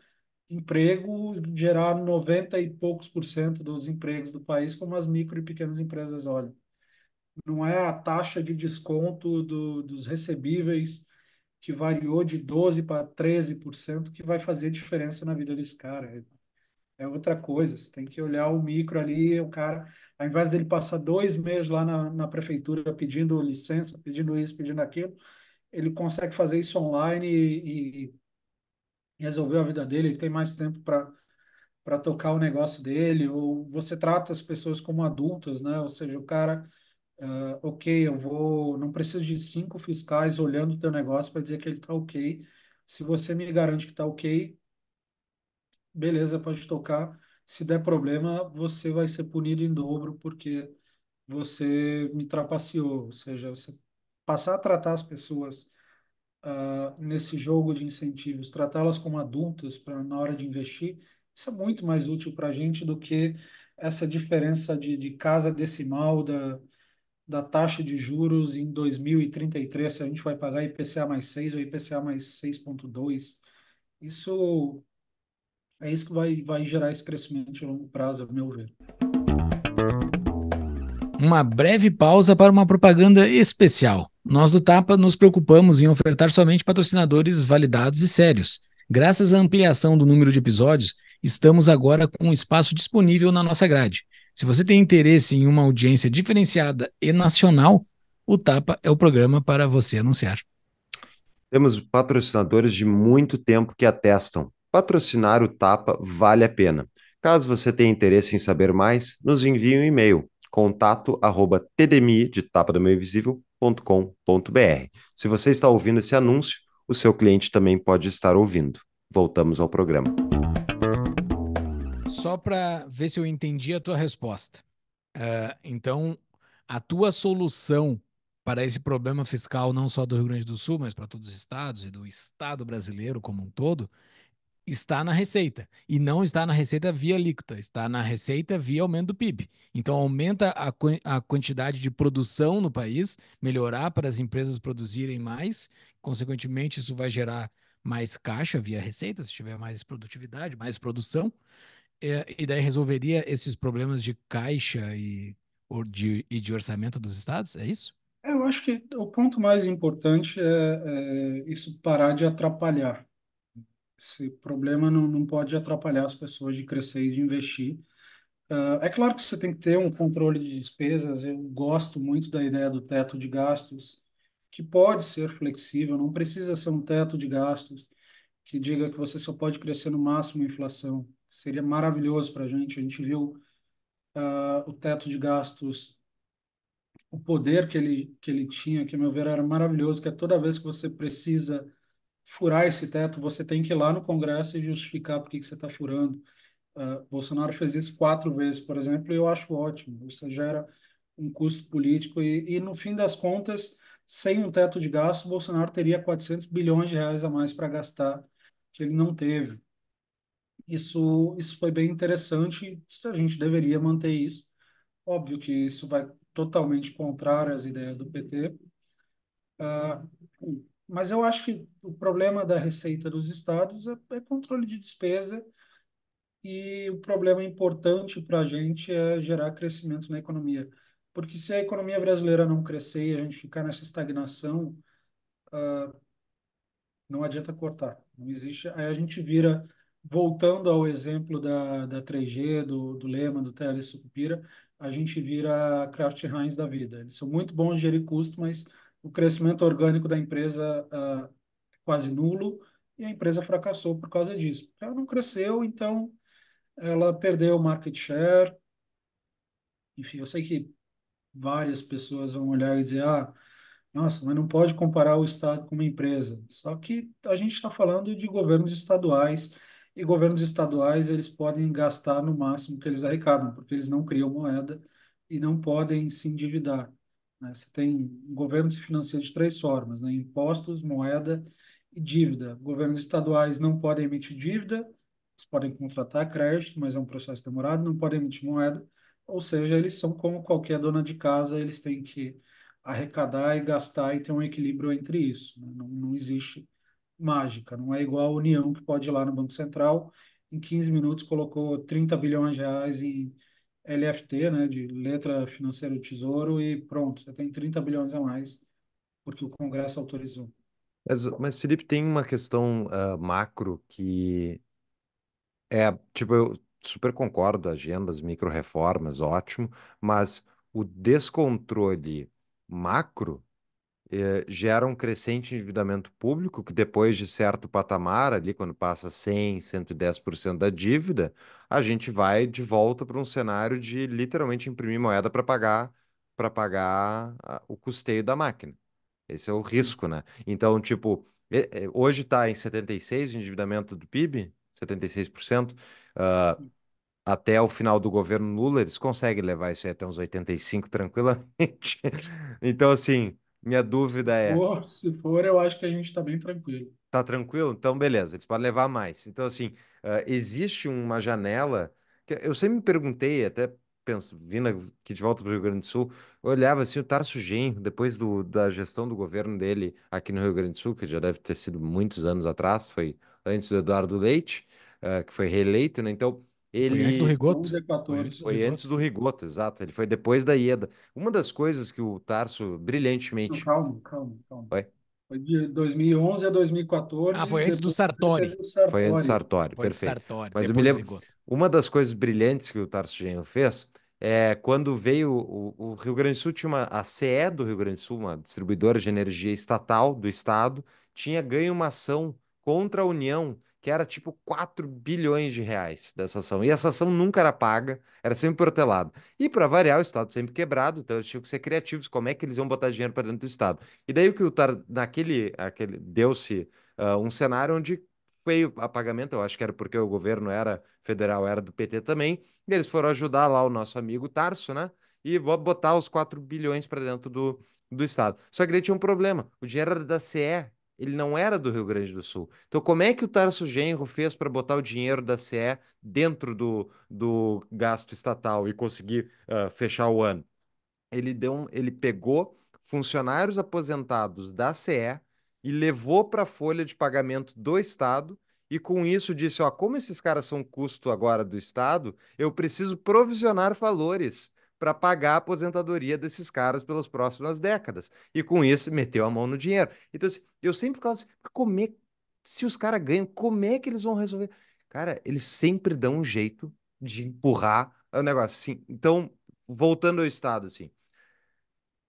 emprego, gerar 90 e poucos por cento dos empregos do país, como as micro e pequenas empresas olham. Não é a taxa de desconto do, dos recebíveis, que variou de 12% para 13%, que vai fazer diferença na vida desse cara é outra coisa. Você tem que olhar o micro ali, o cara, ao invés dele passar dois meses lá na, na prefeitura pedindo licença, pedindo isso, pedindo aquilo, ele consegue fazer isso online e, e a vida dele, ele tem mais tempo para para tocar o negócio dele, ou você trata as pessoas como adultos, né? Ou seja, o cara, uh, ok, eu vou, não preciso de cinco fiscais olhando o teu negócio para dizer que ele está ok. Se você me garante que está ok, beleza, pode tocar. Se der problema, você vai ser punido em dobro porque você me trapaceou. Ou seja, você passar a tratar as pessoas uh, nesse jogo de incentivos, tratá-las como adultas para na hora de investir, isso é muito mais útil para a gente do que essa diferença de, de casa decimal da, da taxa de juros em 2033, se a gente vai pagar IPCA mais 6 ou IPCA mais 6,2. Isso é isso que vai, vai gerar esse crescimento a longo prazo, a meu ver. Uma breve pausa para uma propaganda especial. Nós do Tapa nos preocupamos em ofertar somente patrocinadores validados e sérios. Graças à ampliação do número de episódios, estamos agora com espaço disponível na nossa grade. Se você tem interesse em uma audiência diferenciada e nacional, o Tapa é o programa para você anunciar. Temos patrocinadores de muito tempo que atestam Patrocinar o Tapa vale a pena. Caso você tenha interesse em saber mais, nos envie um e-mail contato arroba tdmi de tapa do meio Se você está ouvindo esse anúncio, o seu cliente também pode estar ouvindo. Voltamos ao programa. Só para ver se eu entendi a tua resposta. Uh, então, a tua solução para esse problema fiscal, não só do Rio Grande do Sul, mas para todos os estados e do Estado brasileiro como um todo, está na receita e não está na receita via alíquota, está na receita via aumento do PIB. Então aumenta a, a quantidade de produção no país, melhorar para as empresas produzirem mais, consequentemente isso vai gerar mais caixa via receita, se tiver mais produtividade, mais produção, é, e daí resolveria esses problemas de caixa e, or, de, e de orçamento dos estados, é isso? É, eu acho que o ponto mais importante é, é isso parar de atrapalhar esse problema não, não pode atrapalhar as pessoas de crescer e de investir. Uh, é claro que você tem que ter um controle de despesas. Eu gosto muito da ideia do teto de gastos, que pode ser flexível, não precisa ser um teto de gastos que diga que você só pode crescer no máximo a inflação. Seria maravilhoso para a gente. A gente viu uh, o teto de gastos, o poder que ele, que ele tinha, que, a meu ver, era maravilhoso, que é toda vez que você precisa furar esse teto, você tem que ir lá no Congresso e justificar por que, que você está furando. Uh, Bolsonaro fez isso quatro vezes, por exemplo, e eu acho ótimo. Isso gera um custo político e, e, no fim das contas, sem um teto de gasto, Bolsonaro teria 400 bilhões de reais a mais para gastar, que ele não teve. Isso, isso foi bem interessante, a gente deveria manter isso. Óbvio que isso vai totalmente contrário às ideias do PT. Uh, ah, mas eu acho que o problema da receita dos estados é, é controle de despesa e o problema importante para a gente é gerar crescimento na economia. Porque se a economia brasileira não crescer e a gente ficar nessa estagnação, uh, não adianta cortar. Não existe. Aí a gente vira, voltando ao exemplo da, da 3G, do, do Lema, do Teles Sucupira, a gente vira Kraft Heinz da vida. Eles são muito bons em gerir custo, mas o crescimento orgânico da empresa ah, é quase nulo e a empresa fracassou por causa disso. Ela não cresceu, então ela perdeu market share. Enfim, eu sei que várias pessoas vão olhar e dizer: ah, nossa, mas não pode comparar o Estado com uma empresa. Só que a gente está falando de governos estaduais e governos estaduais eles podem gastar no máximo que eles arrecadam, porque eles não criam moeda e não podem se endividar. Né? Você tem o governo se financia de três formas, né? impostos, moeda e dívida. Governos estaduais não podem emitir dívida, eles podem contratar crédito, mas é um processo demorado, não podem emitir moeda, ou seja, eles são como qualquer dona de casa, eles têm que arrecadar e gastar e ter um equilíbrio entre isso. Né? Não, não existe mágica, não é igual a União que pode ir lá no Banco Central, em 15 minutos colocou 30 bilhões de reais em LFT, né, de letra financeira do Tesouro, e pronto, você tem 30 bilhões a mais, porque o Congresso autorizou. Mas, mas Felipe, tem uma questão uh, macro que é, tipo, eu super concordo, agendas, micro-reformas, ótimo, mas o descontrole macro eh, gera um crescente endividamento público, que depois de certo patamar, ali quando passa 100%, 110% da dívida, a gente vai de volta para um cenário de literalmente imprimir moeda para pagar para pagar a, o custeio da máquina. Esse é o risco, né? Então, tipo, hoje está em 76% o endividamento do PIB, 76%. Uh, até o final do governo Lula, eles conseguem levar isso aí até uns 85 tranquilamente. então, assim, minha dúvida é. se for, eu acho que a gente está bem tranquilo. está tranquilo? Então, beleza, eles podem levar mais. Então, assim, uh, existe uma janela. Que eu sempre me perguntei, até penso, vindo aqui de volta para o Rio Grande do Sul, eu olhava assim o Tarso Genro, depois do, da gestão do governo dele aqui no Rio Grande do Sul, que já deve ter sido muitos anos atrás, foi antes do Eduardo Leite, uh, que foi reeleito, né? Então ele foi antes do Rigoto. Foi antes do, foi Rigoto. do Rigoto, exato. Ele foi depois da Ieda. Uma das coisas que o Tarso brilhantemente. Não, calma, calma, calma. Foi? foi de 2011 a 2014. Ah, foi antes do Sartori. Sartori. Foi antes do Sartori, foi perfeito. Sartori, Mas eu me lembro. Uma das coisas brilhantes que o Tarso Genho fez é quando veio o, o Rio Grande do Sul, tinha uma, a CE do Rio Grande do Sul, uma distribuidora de energia estatal do estado, tinha ganho uma ação contra a União que era tipo 4 bilhões de reais dessa ação. E essa ação nunca era paga, era sempre protelada. E para variar, o Estado sempre quebrado, então eles tinham que ser criativos, como é que eles iam botar dinheiro para dentro do Estado. E daí o que o Tar... naquele aquele deu-se uh, um cenário onde veio a pagamento, eu acho que era porque o governo era federal, era do PT também, e eles foram ajudar lá o nosso amigo Tarso, né? E vou botar os 4 bilhões para dentro do, do Estado. Só que daí tinha um problema, o dinheiro era da CE, ele não era do Rio Grande do Sul. Então, como é que o Tarso Genro fez para botar o dinheiro da CE dentro do, do gasto estatal e conseguir uh, fechar o ano? Ele, deu um, ele pegou funcionários aposentados da CE e levou para a folha de pagamento do Estado e com isso disse, ó, como esses caras são custo agora do Estado, eu preciso provisionar valores para pagar a aposentadoria desses caras pelas próximas décadas. E com isso, meteu a mão no dinheiro. Então, assim, eu sempre falo assim, como é, se os caras ganham, como é que eles vão resolver? Cara, eles sempre dão um jeito de empurrar o negócio. Assim, então, voltando ao Estado, assim,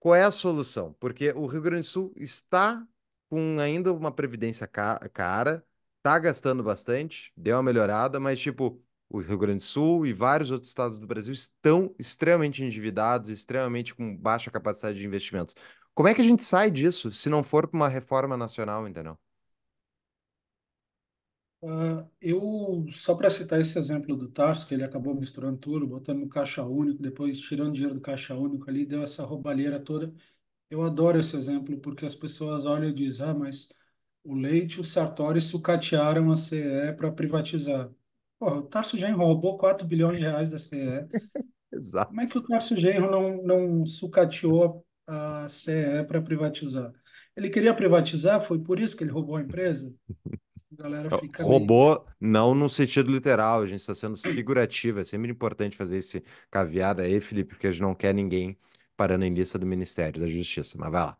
qual é a solução? Porque o Rio Grande do Sul está com ainda uma previdência cara, está gastando bastante, deu uma melhorada, mas, tipo, o Rio Grande do Sul e vários outros estados do Brasil estão extremamente endividados, extremamente com baixa capacidade de investimentos. Como é que a gente sai disso se não for para uma reforma nacional, entendeu? Uh, eu, só para citar esse exemplo do Tarso, que ele acabou misturando tudo, botando no caixa único, depois tirando dinheiro do caixa único ali, deu essa roubalheira toda. Eu adoro esse exemplo, porque as pessoas olham e dizem: ah, mas o Leite o Sartori sucatearam a CE para privatizar. Porra, o Tarso Genro roubou 4 bilhões de reais da CE. Exato. Como é que o Tarso Genro não, não sucateou a CE para privatizar? Ele queria privatizar, foi por isso que ele roubou a empresa? A galera fica Roubou, não no sentido literal, a gente está sendo figurativo. É sempre importante fazer esse caveado aí, Felipe, porque a gente não quer ninguém parando em lista do Ministério da Justiça. Mas vai lá.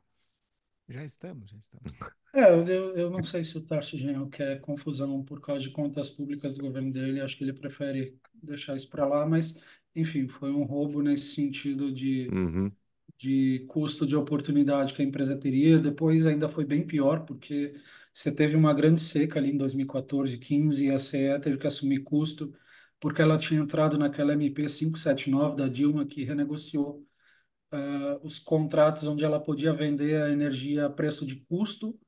Já estamos, já estamos. É, eu, eu não sei se o Tarso Genro quer confusão por causa de contas públicas do governo dele, acho que ele prefere deixar isso para lá, mas, enfim, foi um roubo nesse sentido de, uhum. de custo de oportunidade que a empresa teria. Depois ainda foi bem pior, porque você teve uma grande seca ali em 2014, 15, e a CE teve que assumir custo, porque ela tinha entrado naquela MP 579 da Dilma, que renegociou uh, os contratos onde ela podia vender a energia a preço de custo,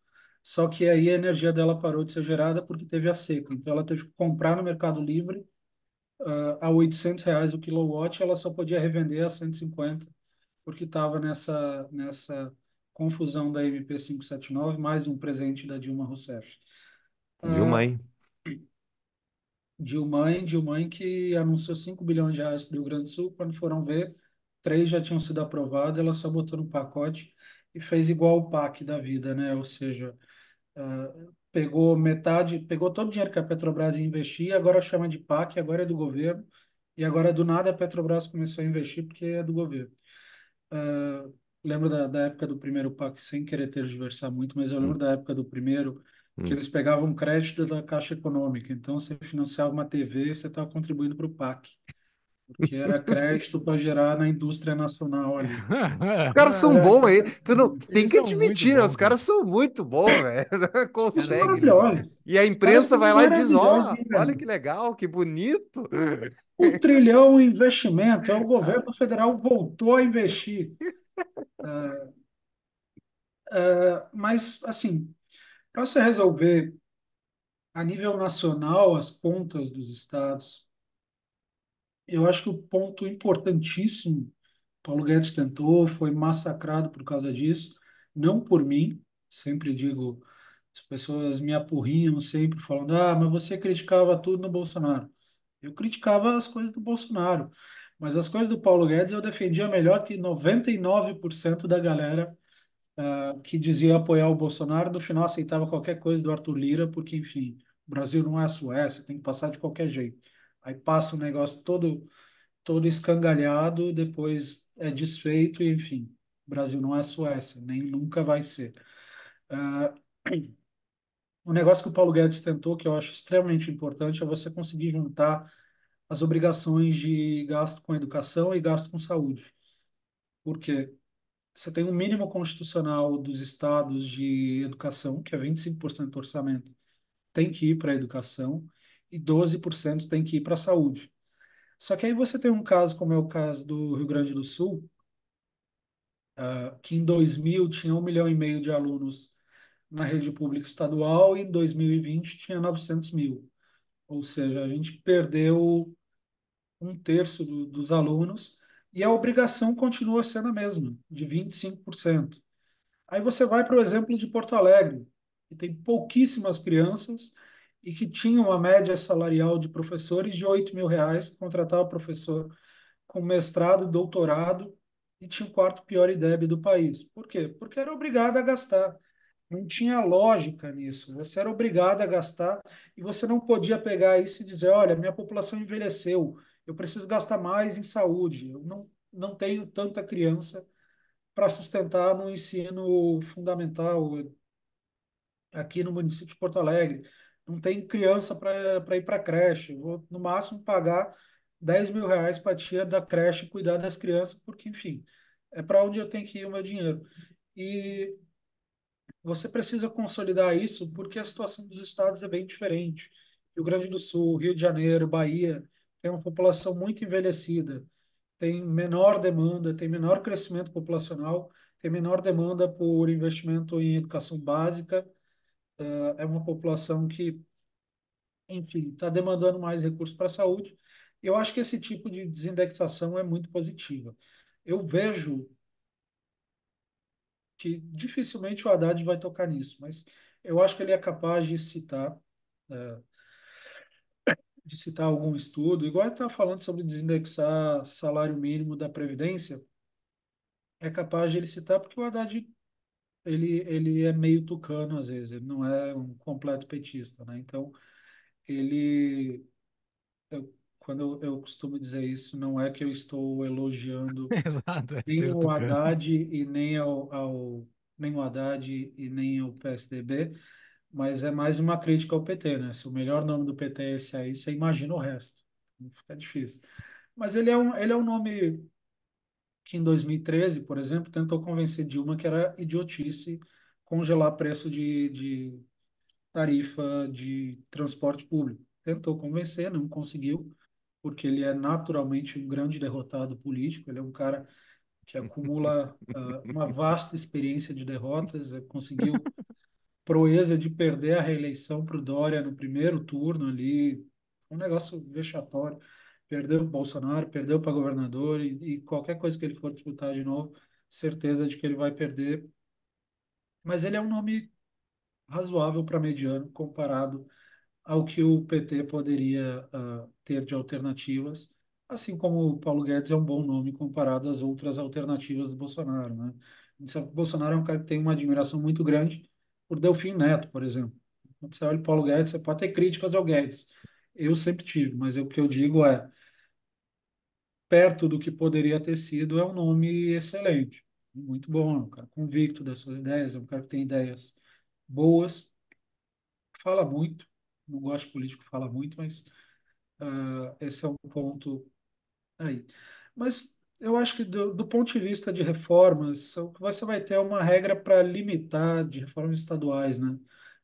só que aí a energia dela parou de ser gerada porque teve a seca. Então ela teve que comprar no Mercado Livre uh, a 800 reais o quilowatt. ela só podia revender a 150 porque estava nessa nessa confusão da MP 579, mais um presente da Dilma Rousseff. Ah, Dilma, hein? Dilma, Dilma que anunciou 5 bilhões de reais para o Rio Grande do Sul, quando foram ver, três já tinham sido aprovados, ela só botou no pacote e fez igual o PAC da vida, né? Ou seja, uh, pegou metade, pegou todo o dinheiro que a Petrobras investia, agora chama de PAC, agora é do governo, e agora do nada a Petrobras começou a investir porque é do governo. Uh, lembro da, da, época do primeiro PAC, sem querer ter diversar muito, mas eu lembro hum. da época do primeiro, que hum. eles pegavam crédito da Caixa Econômica, então você financiava uma TV, você estava contribuindo para o PAC. Porque era crédito para gerar na indústria nacional ali. Os caras são é. bons aí. Tu não, tem que admitir, né? Bons, os né? caras são muito bons, velho. Consegue. Né? E a imprensa vai lá e diz: ó, olha que legal, que bonito. Um trilhão em investimento. É o governo federal voltou a investir. É, mas, assim, para você resolver a nível nacional as contas dos estados eu acho que o ponto importantíssimo, Paulo Guedes tentou, foi massacrado por causa disso, não por mim, sempre digo, as pessoas me apurrinham sempre falando, ah, mas você criticava tudo no Bolsonaro. Eu criticava as coisas do Bolsonaro, mas as coisas do Paulo Guedes eu defendia melhor que 99% da galera uh, que dizia apoiar o Bolsonaro, no final aceitava qualquer coisa do Arthur Lira, porque, enfim, o Brasil não é a Suécia, tem que passar de qualquer jeito. Aí passa o negócio todo, todo escangalhado, depois é desfeito, e, enfim. O Brasil não é Suécia, nem nunca vai ser. Uh, negócio que o Paulo Guedes tentou, que eu acho extremamente importante, é você conseguir juntar as obrigações de gasto com educação e gasto com saúde. Porque você tem um mínimo constitucional dos estados de educação, que é 25% do orçamento, tem que ir para a educação e 12% tem que ir para a saúde. Só que aí você tem um caso, como é o caso do Rio Grande do Sul, uh, que em 2000 tinha um milhão e meio de alunos na rede pública estadual e em 2020 tinha 900 mil. Ou seja, a gente perdeu um terço do, dos alunos e a obrigação continua sendo a mesma, de 25%. Aí você vai para o exemplo de Porto Alegre, que tem pouquíssimas crianças e que tinha uma média salarial de professores de 8 mil reais, contratava professor com mestrado, doutorado, e tinha o quarto pior IDEB do país. Por quê? Porque era obrigado a gastar. Não tinha lógica nisso. Você era obrigado a gastar e você não podia pegar isso e dizer: olha, minha população envelheceu, eu preciso gastar mais em saúde, eu não, não tenho tanta criança para sustentar no ensino fundamental aqui no município de Porto Alegre não tem criança para ir para creche. Vou, no máximo, pagar 10 mil reais para a tia da creche cuidar das crianças, porque, enfim, é para onde eu tenho que ir o meu dinheiro. E você precisa consolidar isso porque a situação dos estados é bem diferente. Rio Grande do Sul, Rio de Janeiro, Bahia, tem uma população muito envelhecida, tem menor demanda, tem menor crescimento populacional, tem menor demanda por investimento em educação básica, é, é uma população que, enfim, está demandando mais recursos para a saúde. Eu acho que esse tipo de desindexação é muito positiva. Eu vejo que dificilmente o Haddad vai tocar nisso, mas eu acho que ele é capaz de citar. É, de citar algum estudo, igual ele está falando sobre desindexar salário mínimo da Previdência, é capaz de ele citar, porque o Haddad ele, ele é meio tucano às vezes, ele não é um completo petista, né? Então, ele... Eu, quando eu, eu, costumo dizer isso, não é que eu estou elogiando Exato, é nem o Haddad e nem ao, ao, nem o Haddad e nem o PSDB, mas é mais uma crítica ao PT, né? Se o melhor nome do PT é esse aí, você imagina o resto. Fica difícil. Mas ele é um, ele é um nome que em 2013, por exemplo, tentou convencer Dilma que era idiotice congelar preço de, de tarifa de transporte público. Tentou convencer, não conseguiu, porque ele é naturalmente um grande derrotado político, ele é um cara que acumula uh, uma vasta experiência de derrotas, eh, conseguiu proeza de perder a reeleição para o Dória no primeiro turno ali, um negócio vexatório perdeu para Bolsonaro, perdeu para governador e, e qualquer coisa que ele for disputar de novo, certeza de que ele vai perder. Mas ele é um nome razoável para mediano comparado ao que o PT poderia uh, ter de alternativas, assim como o Paulo Guedes é um bom nome comparado às outras alternativas do Bolsonaro, né? Então, o Bolsonaro é um cara que tem uma admiração muito grande por Delfim Neto, por exemplo. Quando você olha o Paulo Guedes, você pode ter críticas ao Guedes. Eu sempre tive, mas o que eu digo é, perto do que poderia ter sido, é um nome excelente, muito bom, é um cara convicto das suas ideias, é um cara que tem ideias boas, fala muito, não gosto de político fala muito, mas uh, esse é um ponto aí. Mas eu acho que do, do ponto de vista de reformas, é você vai ter é uma regra para limitar, de reformas estaduais, né?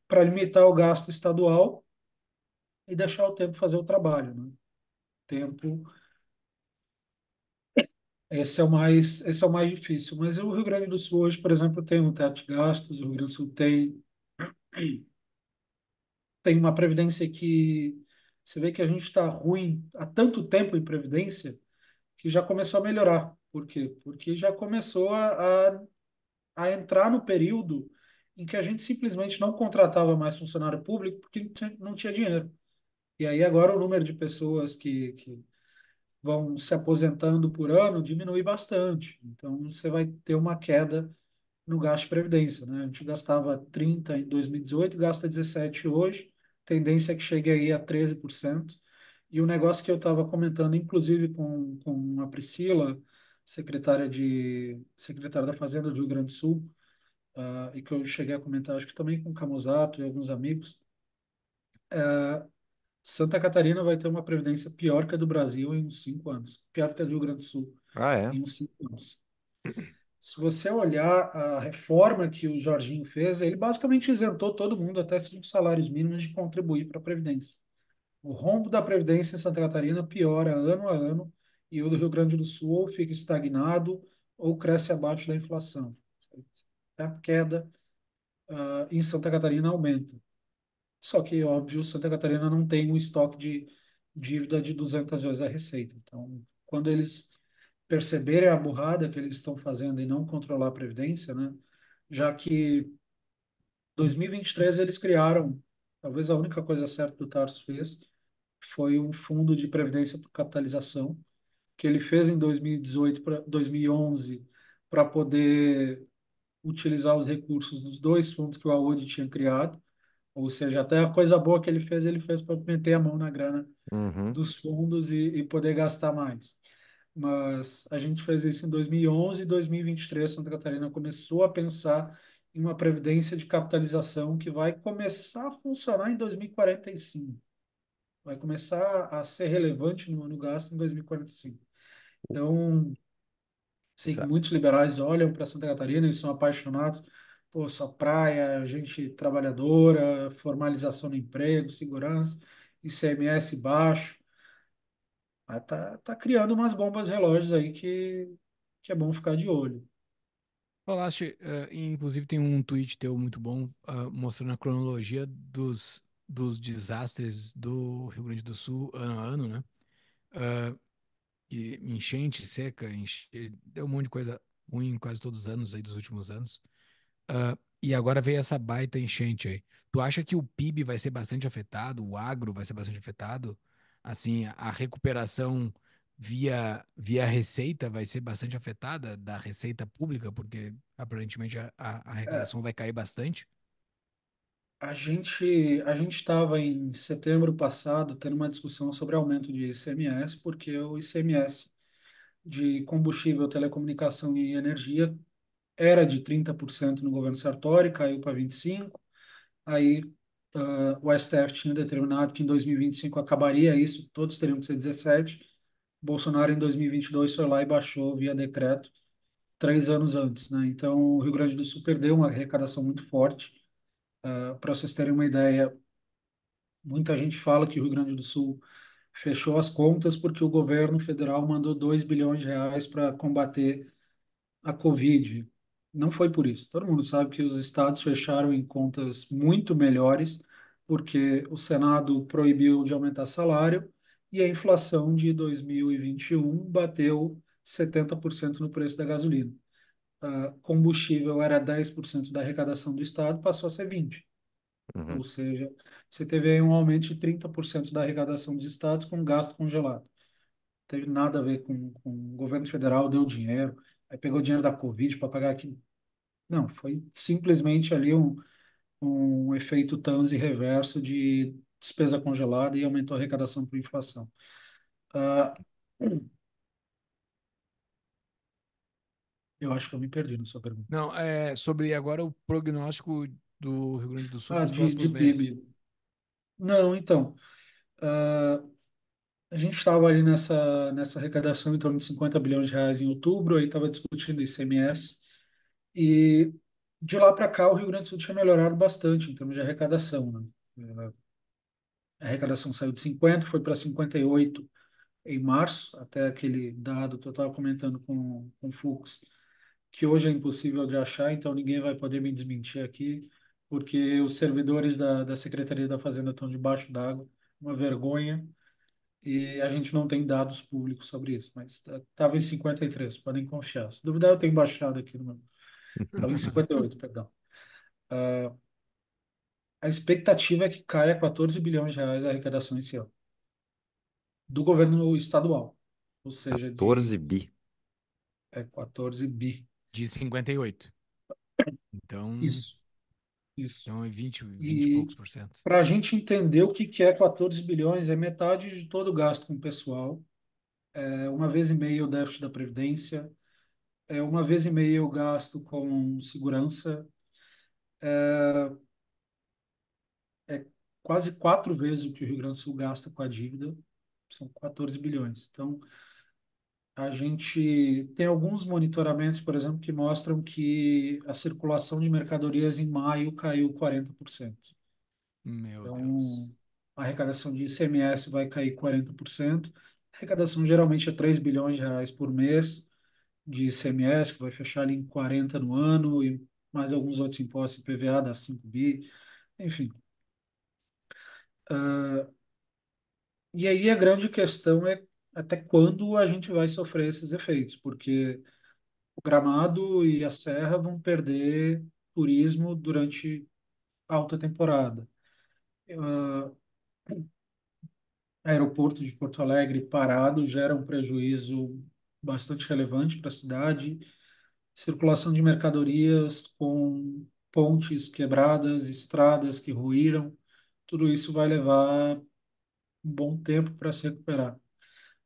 Para limitar o gasto estadual e deixar o tempo fazer o trabalho, né? Tempo esse é o mais, esse é o mais difícil. Mas o Rio Grande do Sul hoje, por exemplo, tem um teto de gastos, o Rio Grande do Sul tem, tem uma previdência que você vê que a gente está ruim há tanto tempo em previdência que já começou a melhorar. Por quê? Porque já começou a, a, a entrar no período em que a gente simplesmente não contratava mais funcionário público porque não tinha, não tinha dinheiro. E aí agora o número de pessoas que, que vão se aposentando por ano diminui bastante. Então, você vai ter uma queda no gasto de previdência. Né? A gente gastava 30 em 2018, gasta 17 hoje, tendência é que chegue aí a 13%. E o negócio que eu estava comentando, inclusive com, com a Priscila, secretária de secretária da Fazenda do Rio Grande do Sul, uh, e que eu cheguei a comentar, acho que também com o Camusato e alguns amigos, uh, Santa Catarina vai ter uma previdência pior que a do Brasil em uns cinco anos, pior que a do Rio Grande do Sul ah, é? em uns cinco anos. Se você olhar a reforma que o Jorginho fez, ele basicamente isentou todo mundo até cinco salários mínimos de contribuir para a previdência. O rombo da previdência em Santa Catarina piora ano a ano e o do Rio Grande do Sul ou fica estagnado ou cresce abaixo da inflação. A queda uh, em Santa Catarina aumenta. Só que, óbvio, Santa Catarina não tem um estoque de dívida de 200 vezes a receita. Então, quando eles perceberem a burrada que eles estão fazendo e não controlar a previdência, né? Já que 2023 eles criaram, talvez a única coisa certa que o Tarso fez foi um fundo de previdência por capitalização que ele fez em 2018 para 2011 para poder utilizar os recursos dos dois fundos que o Audi tinha criado ou seja, até a coisa boa que ele fez, ele fez para meter a mão na grana Uhum. dos fundos e, e poder gastar mais. Mas a gente fez isso em 2011 e 2023, Santa Catarina começou a pensar em uma previdência de capitalização que vai começar a funcionar em 2045. Vai começar a ser relevante no, no gasto em 2045. Então, sei que muitos liberais olham para Santa Catarina e são apaixonados, pô, sua praia, gente trabalhadora, formalização no emprego, segurança, ICMS baixo. Mas tá, tá criando umas bombas relógios aí que, que é bom ficar de olho. Falaste, uh, inclusive tem um tweet teu muito bom uh, mostrando a cronologia dos, dos desastres do Rio Grande do Sul ano a ano, né? Uh, e enchente, seca, enche... deu um monte de coisa ruim quase todos os anos aí dos últimos anos e agora veio essa baita enchente aí. Tu acha que o PIB vai ser bastante afetado, o agro vai ser bastante afetado? Assim, a recuperação via, via receita vai ser bastante afetada da receita pública, porque aparentemente a, a, arrecadação é. vai cair bastante? A gente a gente estava em setembro passado tendo uma discussão sobre aumento de ICMS, porque o ICMS de combustível, telecomunicação e energia era de 30% no governo Sartori, caiu para 25%. Aí uh, o STF tinha determinado que em 2025 acabaria isso, todos teriam que ser 17%. Bolsonaro, em 2022, foi lá e baixou via decreto três anos antes. Né? Então, o Rio Grande do Sul perdeu uma arrecadação muito forte. Uh, para vocês terem uma ideia, muita gente fala que o Rio Grande do Sul fechou as contas porque o governo federal mandou 2 bilhões de reais para combater a Covid não foi por isso. Todo mundo sabe que os estados fecharam em contas muito melhores, porque o Senado proibiu de aumentar salário e a inflação de 2021 bateu 70% no preço da gasolina. Uh, combustível era 10% da arrecadação do estado, passou a ser 20%. Uhum. Ou seja, você teve aí um aumento de 30% da arrecadação dos estados com gasto congelado. Não teve nada a ver com, com o governo federal, deu dinheiro aí pegou dinheiro da Covid para pagar aquilo. Não, foi simplesmente ali um, um efeito transe reverso de despesa congelada e aumentou a arrecadação por inflação. Uh, eu acho que eu me perdi na sua pergunta. Não, é sobre agora o prognóstico do Rio Grande do Sul ah, nos de, próximos meses. PIB. Não, então. Uh, a gente estava ali nessa, nessa arrecadação em torno de 50 bilhões de reais em outubro, aí estava discutindo ICMS, e de lá para cá o Rio Grande do Sul tinha melhorado bastante em termos de arrecadação. Né? É, a arrecadação saiu de 50, foi para 58 em março, até aquele dado que eu estava comentando com, com o Fux, que hoje é impossível de achar, então ninguém vai poder me desmentir aqui, porque os servidores da, da Secretaria da Fazenda estão debaixo d'água, uma vergonha e a gente não tem dados públicos sobre isso, mas estava tá, em 53, podem confiar. Se duvidar, eu tenho baixado aqui no meu. Estava em 58, perdão. Uh, a expectativa é que caia 14 bilhões de reais a arrecadação esse ano, do governo estadual. Ou seja, 14 bi. É 14 bi. De 58. Então. Isso. Isso. Então, é 20, 20 e poucos por cento. Para a gente entender o que, que é 14 bilhões, é metade de todo o gasto com o pessoal, é uma vez e meia o déficit da Previdência, é uma vez e meia o gasto com segurança, é, é quase quatro vezes o que o Rio Grande do Sul gasta com a dívida, são 14 bilhões. Então, a gente tem alguns monitoramentos, por exemplo, que mostram que a circulação de mercadorias em maio caiu 40%. Meu então, Deus. então, a arrecadação de ICMS vai cair 40%. A arrecadação geralmente é 3 bilhões de reais por mês de ICMS, que vai fechar ali em 40 no ano, e mais alguns outros impostos, IPVA dá 5 bi, enfim. Uh, e aí a grande questão é até quando a gente vai sofrer esses efeitos, porque o Gramado e a Serra vão perder turismo durante alta temporada. Uh, aeroporto de Porto Alegre parado gera um prejuízo bastante relevante para a cidade. Circulação de mercadorias com pontes quebradas, estradas que ruíram, tudo isso vai levar um bom tempo para se recuperar.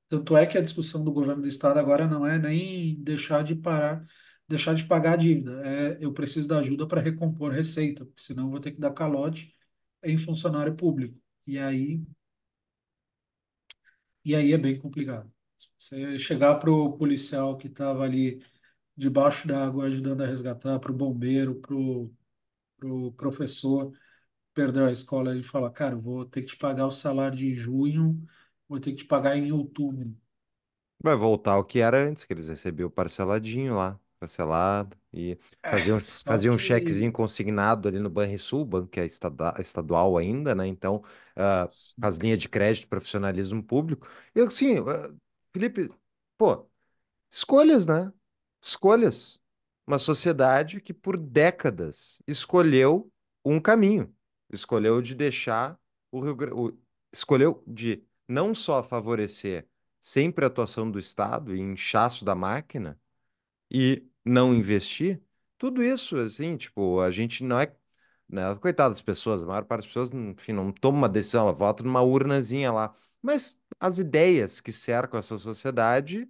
Tanto é que a discussão do governo do estado agora não é nem deixar de parar, deixar de pagar a dívida. É, eu preciso da ajuda para recompor receita, porque senão eu vou ter que dar calote em funcionário público. E aí e aí é bem complicado. Se você chegar para o policial que estava ali debaixo d'água ajudando a resgatar, para o bombeiro, para o pro professor, perdeu a escola e fala, cara, vou ter que te pagar o salário de junho vou ter que te pagar em outubro. Vai voltar o que era antes, que eles recebiam parceladinho lá, parcelado, e É, faziam, só faziam um que chequezinho consignado ali no Banrisul, banco que é estadual ainda, né? Então, ah, as linhas de crédito, profissionalismo público. E assim, Felipe, pô, escolhas, né? Escolhas. Uma sociedade que por décadas escolheu um caminho, escolheu de deixar o Rio Grande, escolheu de não só favorecer sempre a atuação do Estado e inchaço da máquina e não investir, tudo isso, assim, tipo, a gente não é. Né, coitado das pessoas, a maior parte das pessoas, enfim, não toma uma decisão, ela vota numa urnazinha lá. Mas as ideias que cercam essa sociedade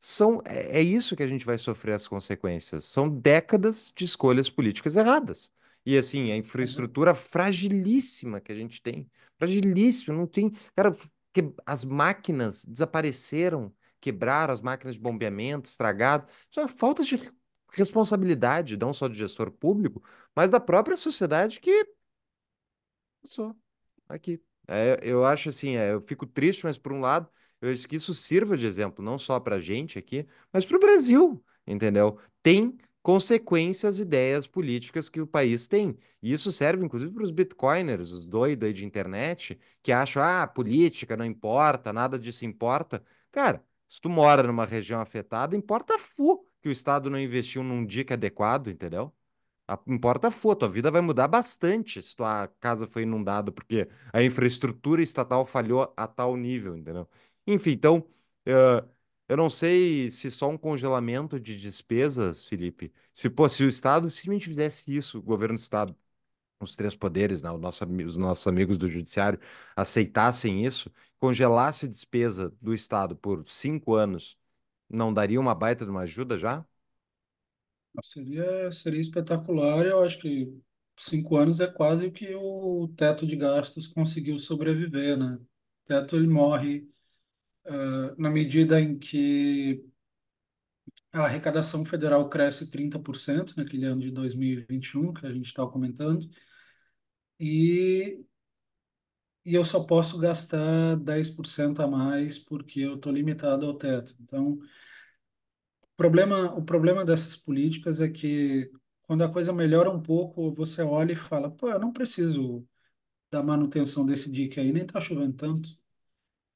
são. É, é isso que a gente vai sofrer as consequências. São décadas de escolhas políticas erradas. E assim, a infraestrutura uhum. fragilíssima que a gente tem. Fragilíssima, não tem. Cara, que as máquinas desapareceram, quebraram as máquinas de bombeamento, estragado. Isso é uma falta de responsabilidade, não só do gestor público, mas da própria sociedade que só aqui. É, eu acho assim, é, eu fico triste, mas por um lado, eu acho que isso sirva de exemplo, não só para a gente aqui, mas para o Brasil, entendeu? Tem consequências, ideias políticas que o país tem. E isso serve, inclusive, para os bitcoiners, os doidos aí de internet, que acham, ah, política não importa, nada disso importa. Cara, se tu mora numa região afetada, importa fu que o Estado não investiu num dica adequado, entendeu? Importa fu, a tua vida vai mudar bastante se tua casa foi inundada, porque a infraestrutura estatal falhou a tal nível, entendeu? Enfim, então... Uh, eu não sei se só um congelamento de despesas, Felipe. Se, pô, se o Estado simplesmente fizesse isso, o governo do Estado, os três poderes, né, nosso, os nossos amigos do Judiciário, aceitassem isso, congelasse despesa do Estado por cinco anos, não daria uma baita de uma ajuda já? Ah, seria, seria espetacular. Eu acho que cinco anos é quase o que o teto de gastos conseguiu sobreviver, né? O teto ele morre ah, na medida em que a arrecadação federal cresce 30% naquele ano de 2021, que a gente estava comentando, e, e eu só posso gastar 10% a mais porque eu estou limitado ao teto. Então, o problema, o problema dessas políticas é que quando a coisa melhora um pouco, você olha e fala, pô, eu não preciso da manutenção desse dique aí, nem está chovendo tanto.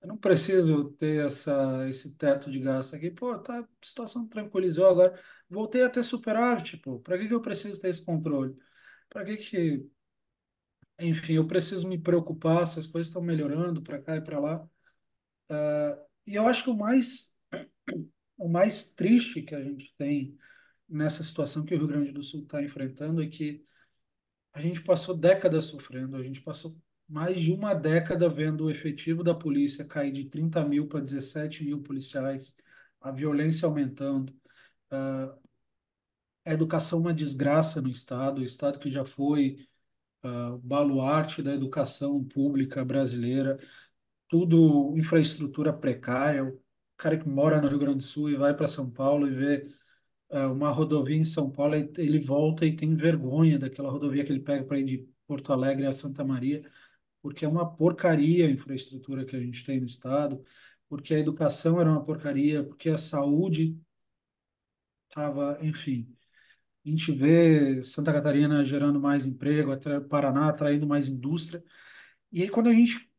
Eu não preciso ter essa, esse teto de gasto aqui. Pô, tá, a situação tranquilizou agora. Voltei a ter superávit, pô. Tipo, para que que eu preciso ter esse controle? Para que que, enfim, eu preciso me preocupar se as coisas estão melhorando para cá e para lá? Ah, e eu acho que o mais, o mais triste que a gente tem nessa situação que o Rio Grande do Sul está enfrentando é que a gente passou décadas sofrendo, a gente passou mais de uma década vendo o efetivo da polícia cair de 30 mil para 17 mil policiais, a violência aumentando, uh, a educação é uma desgraça no Estado, o Estado que já foi uh, ah, o baluarte da educação pública brasileira, tudo infraestrutura precária, o cara que mora no Rio Grande do Sul e vai para São Paulo e vê uh, uma rodovia em São Paulo, ele volta e tem vergonha daquela rodovia que ele pega para ir de Porto Alegre a Santa Maria porque é uma porcaria a infraestrutura que a gente tem no Estado, porque a educação era uma porcaria, porque a saúde estava, enfim. A gente vê Santa Catarina gerando mais emprego, Paraná atraindo mais indústria. E aí, quando a gente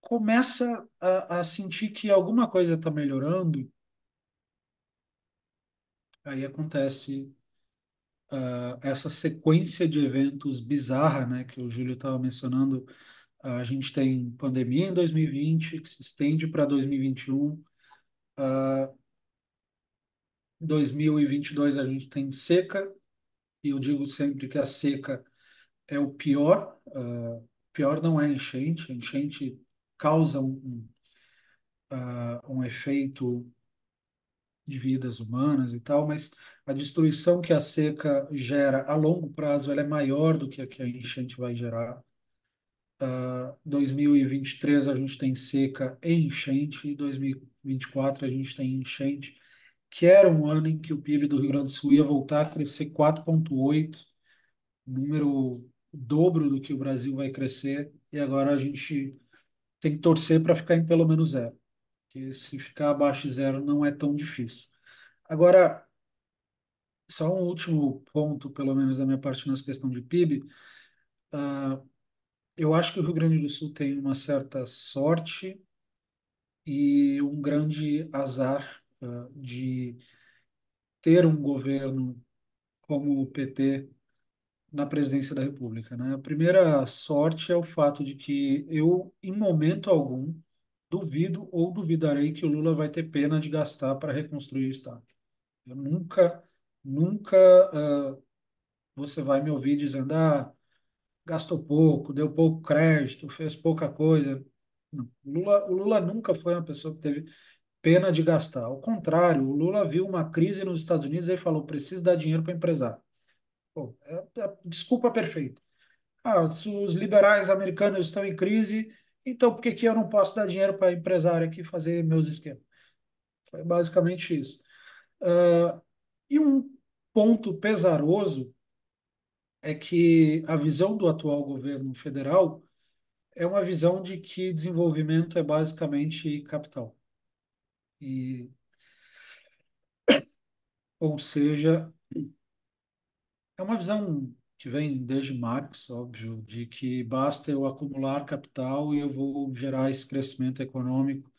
começa a, a sentir que alguma coisa está melhorando, aí acontece uh, essa sequência de eventos bizarra, né, que o Júlio estava mencionando a gente tem pandemia em 2020, que se estende para 2021. Uh, 2022 a gente tem seca, e eu digo sempre que a seca é o pior. Uh, pior não é enchente, a enchente causa um, uh, um efeito de vidas humanas e tal, mas a destruição que a seca gera a longo prazo ela é maior do que a que a enchente vai gerar. 2023 ah, a gente tem seca e enchente, e 2024 a gente tem enchente, que era um ano em que o PIB do Rio Grande do Sul ia voltar a crescer 4,8, número dobro do que o Brasil vai crescer, e agora a gente tem que torcer para ficar em pelo menos zero, porque se ficar abaixo de zero não é tão difícil. Agora, só um último ponto, pelo menos da minha parte, nessa questão de PIB. Uh, ah, eu acho que o Rio Grande do Sul tem uma certa sorte e um grande azar ah, de ter um governo como o PT na presidência da República, né? A primeira sorte é o fato de que eu, em momento algum, duvido ou duvidarei que o Lula vai ter pena de gastar para reconstruir o Estado. Eu nunca, nunca uh, você vai me ouvir dizendo, ah, gastou pouco, deu pouco crédito, fez pouca coisa. O Lula, o Lula nunca foi uma pessoa que teve pena de gastar. Ao contrário, o Lula viu uma crise nos Estados Unidos e falou: preciso dar dinheiro para empresário. Pô, é, é desculpa perfeita. Ah, se os liberais americanos estão em crise, então por que, que eu não posso dar dinheiro para empresário aqui fazer meus esquemas? Foi basicamente isso. Uh, e um ponto pesaroso é que a visão do atual governo federal é uma visão de que desenvolvimento é basicamente capital. E, ou seja, é uma visão que vem desde Marx, óbvio, de que basta eu acumular capital e eu vou gerar esse crescimento econômico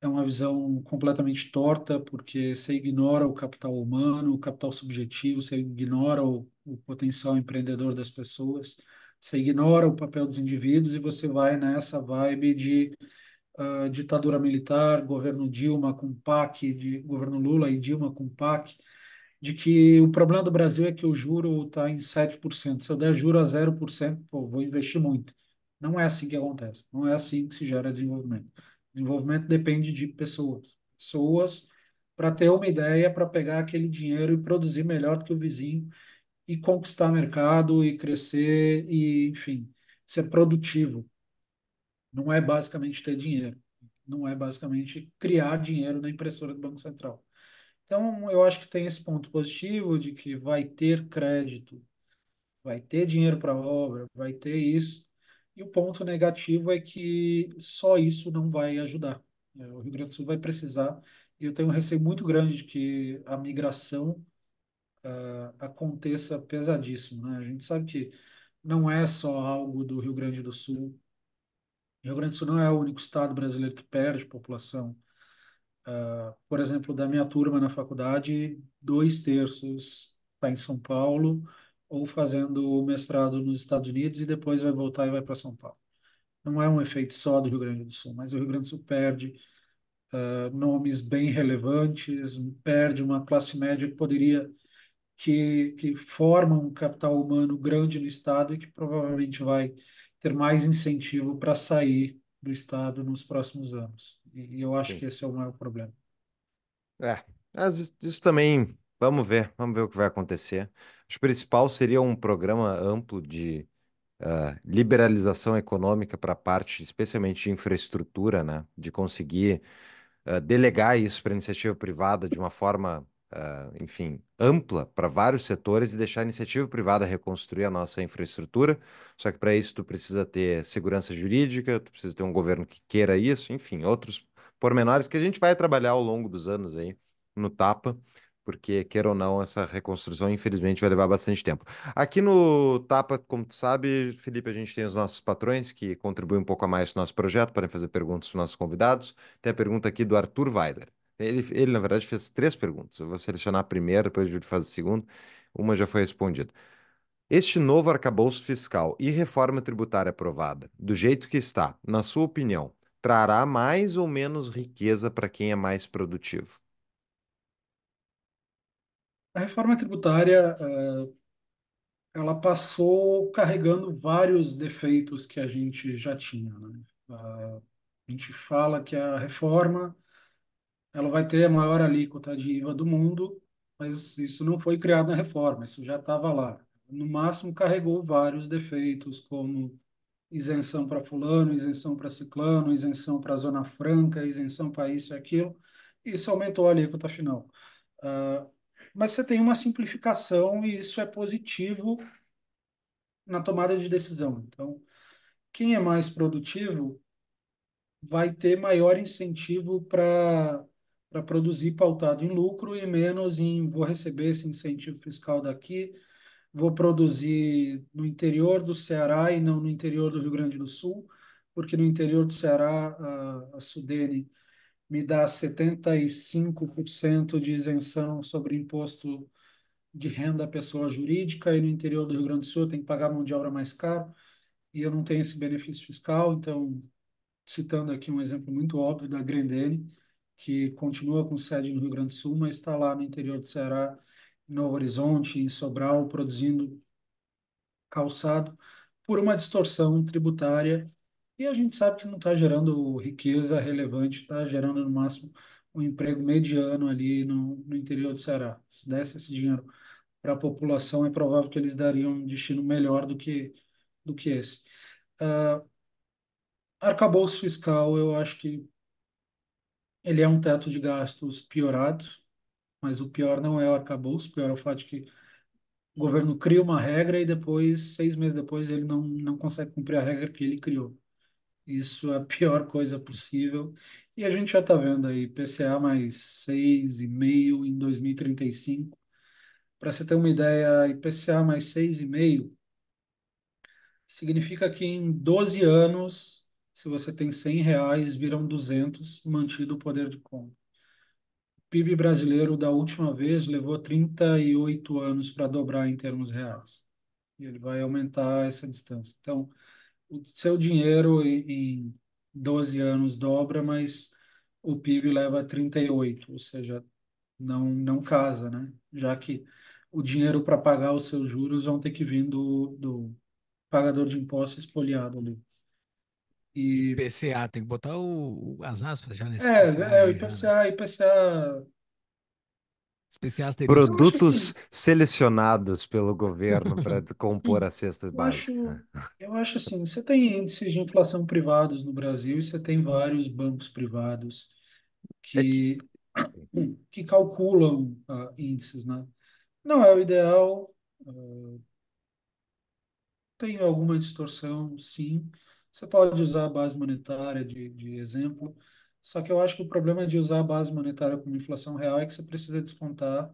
é uma visão completamente torta, porque você ignora o capital humano, o capital subjetivo, você ignora o, o potencial empreendedor das pessoas, você ignora o papel dos indivíduos e você vai nessa vibe de uh, ditadura militar, governo Dilma com PAC, de, governo Lula e Dilma com PAC, de que o problema do Brasil é que o juro está em 7%. Se eu der juro a 0%, pô, vou investir muito. Não é assim que acontece, não é assim que se gera desenvolvimento. Desenvolvimento depende de pessoas. Pessoas para ter uma ideia, para pegar aquele dinheiro e produzir melhor do que o vizinho e conquistar mercado e crescer e, enfim, ser produtivo. Não é basicamente ter dinheiro, não é basicamente criar dinheiro na impressora do Banco Central. Então, eu acho que tem esse ponto positivo de que vai ter crédito, vai ter dinheiro para obra, vai ter isso, e o ponto negativo é que só isso não vai ajudar. É, o Rio Grande do Sul vai precisar, e eu tenho um receio muito grande de que a migração uh, aconteça pesadíssimo. Né? A gente sabe que não é só algo do Rio Grande do Sul. O Rio Grande do Sul não é o único estado brasileiro que perde população. Uh, por exemplo, da minha turma na faculdade, dois terços está em São Paulo, ou fazendo o mestrado nos Estados Unidos e depois vai voltar e vai para São Paulo. Não é um efeito só do Rio Grande do Sul, mas o Rio Grande do Sul perde uh, nomes bem relevantes, perde uma classe média que poderia que, que forma um capital humano grande no estado e que provavelmente vai ter mais incentivo para sair do estado nos próximos anos. E, e eu acho que esse é o maior problema. É, isso também Vamos ver, vamos ver o que vai acontecer. Acho que o principal seria um programa amplo de ah, liberalização econômica para a parte, especialmente de infraestrutura, né? De conseguir ah, delegar isso para iniciativa privada de uma forma, ah, enfim, ampla para vários setores e deixar a iniciativa privada reconstruir a nossa infraestrutura. Só que para isso tu precisa ter segurança jurídica, tu precisa ter um governo que queira isso, enfim, outros pormenores que a gente vai trabalhar ao longo dos anos aí no Tapa porque, queira ou não, essa reconstrução, infelizmente, vai levar bastante tempo. Aqui no Tapa, como tu sabe, Felipe, a gente tem os nossos patrões que contribuem um pouco a mais o nosso projeto, para fazer perguntas para os nossos convidados. Tem a pergunta aqui do Arthur Weider. Ele, ele, na verdade, fez três perguntas. Eu vou selecionar a primeira, depois o Júlio faz a segunda. Uma já foi respondida. Este novo arcabouço fiscal e reforma tributária aprovada, do jeito que está, na sua opinião, trará mais ou menos riqueza para quem é mais produtivo? A reforma tributária, eh, ela passou carregando vários defeitos que a gente já tinha, né? A gente fala que a reforma, ela vai ter a maior alíquota de IVA do mundo, mas isso não foi criado na reforma, isso já estava lá. No máximo, carregou vários defeitos, como isenção para fulano, isenção para ciclano, isenção para Zona Franca, isenção para isso e aquilo. Isso aumentou a alíquota final. Ah, mas você tem uma simplificação e isso é positivo na tomada de decisão. Então, quem é mais produtivo vai ter maior incentivo para para produzir pautado em lucro e menos em vou receber esse incentivo fiscal daqui, vou produzir no interior do Ceará e não no interior do Rio Grande do Sul, porque no interior do Ceará a, a Sudene me dá 75% de isenção sobre imposto de renda à pessoa jurídica, e no interior do Rio Grande do Sul tem que pagar mão de obra mais caro, e eu não tenho esse benefício fiscal. Então, citando aqui um exemplo muito óbvio da Grendene, que continua com sede no Rio Grande do Sul, mas está lá no interior do Ceará, em Novo Horizonte, em Sobral, produzindo calçado por uma distorção tributária e a gente sabe que não está gerando riqueza relevante, está gerando no máximo um emprego mediano ali no, no interior do Ceará. Se desse esse dinheiro para a população, é provável que eles dariam um destino melhor do que, do que esse. Uh, arcabouço fiscal, eu acho que ele é um teto de gastos piorado, mas o pior não é o arcabouço, o pior é o fato de que o governo cria uma regra e depois, seis meses depois, ele não, não consegue cumprir a regra que ele criou. Isso é a pior coisa possível. E a gente já está vendo aí PCA mais 6,5 em 2035. Para você ter uma ideia, IPCA mais 6,5 significa que em 12 anos, se você tem 100 reais, viram 200, mantido o poder de compra. O PIB brasileiro, da última vez, levou 38 anos para dobrar em termos reais. E ele vai aumentar essa distância. Então, o seu dinheiro em, 12 anos dobra, mas o PIB leva 38, ou seja, não, não casa, né? Já que o dinheiro para pagar os seus juros vão ter que vir do, do pagador de impostos espoliado ali. E... IPCA, tem que botar o, o as aspas já nesse é, É, o né? IPCA, IPCA Especiais Produtos assim. selecionados pelo governo para compor a cesta eu básica. Acho, eu acho assim, você tem índices de inflação privados no Brasil e você tem vários bancos privados que, é que... que calculam uh, índices, né? Não é o ideal, uh, ah, tem alguma distorção, sim. Você pode usar a base monetária de, de exemplo, só que eu acho que o problema de usar a base monetária como inflação real é que você precisa descontar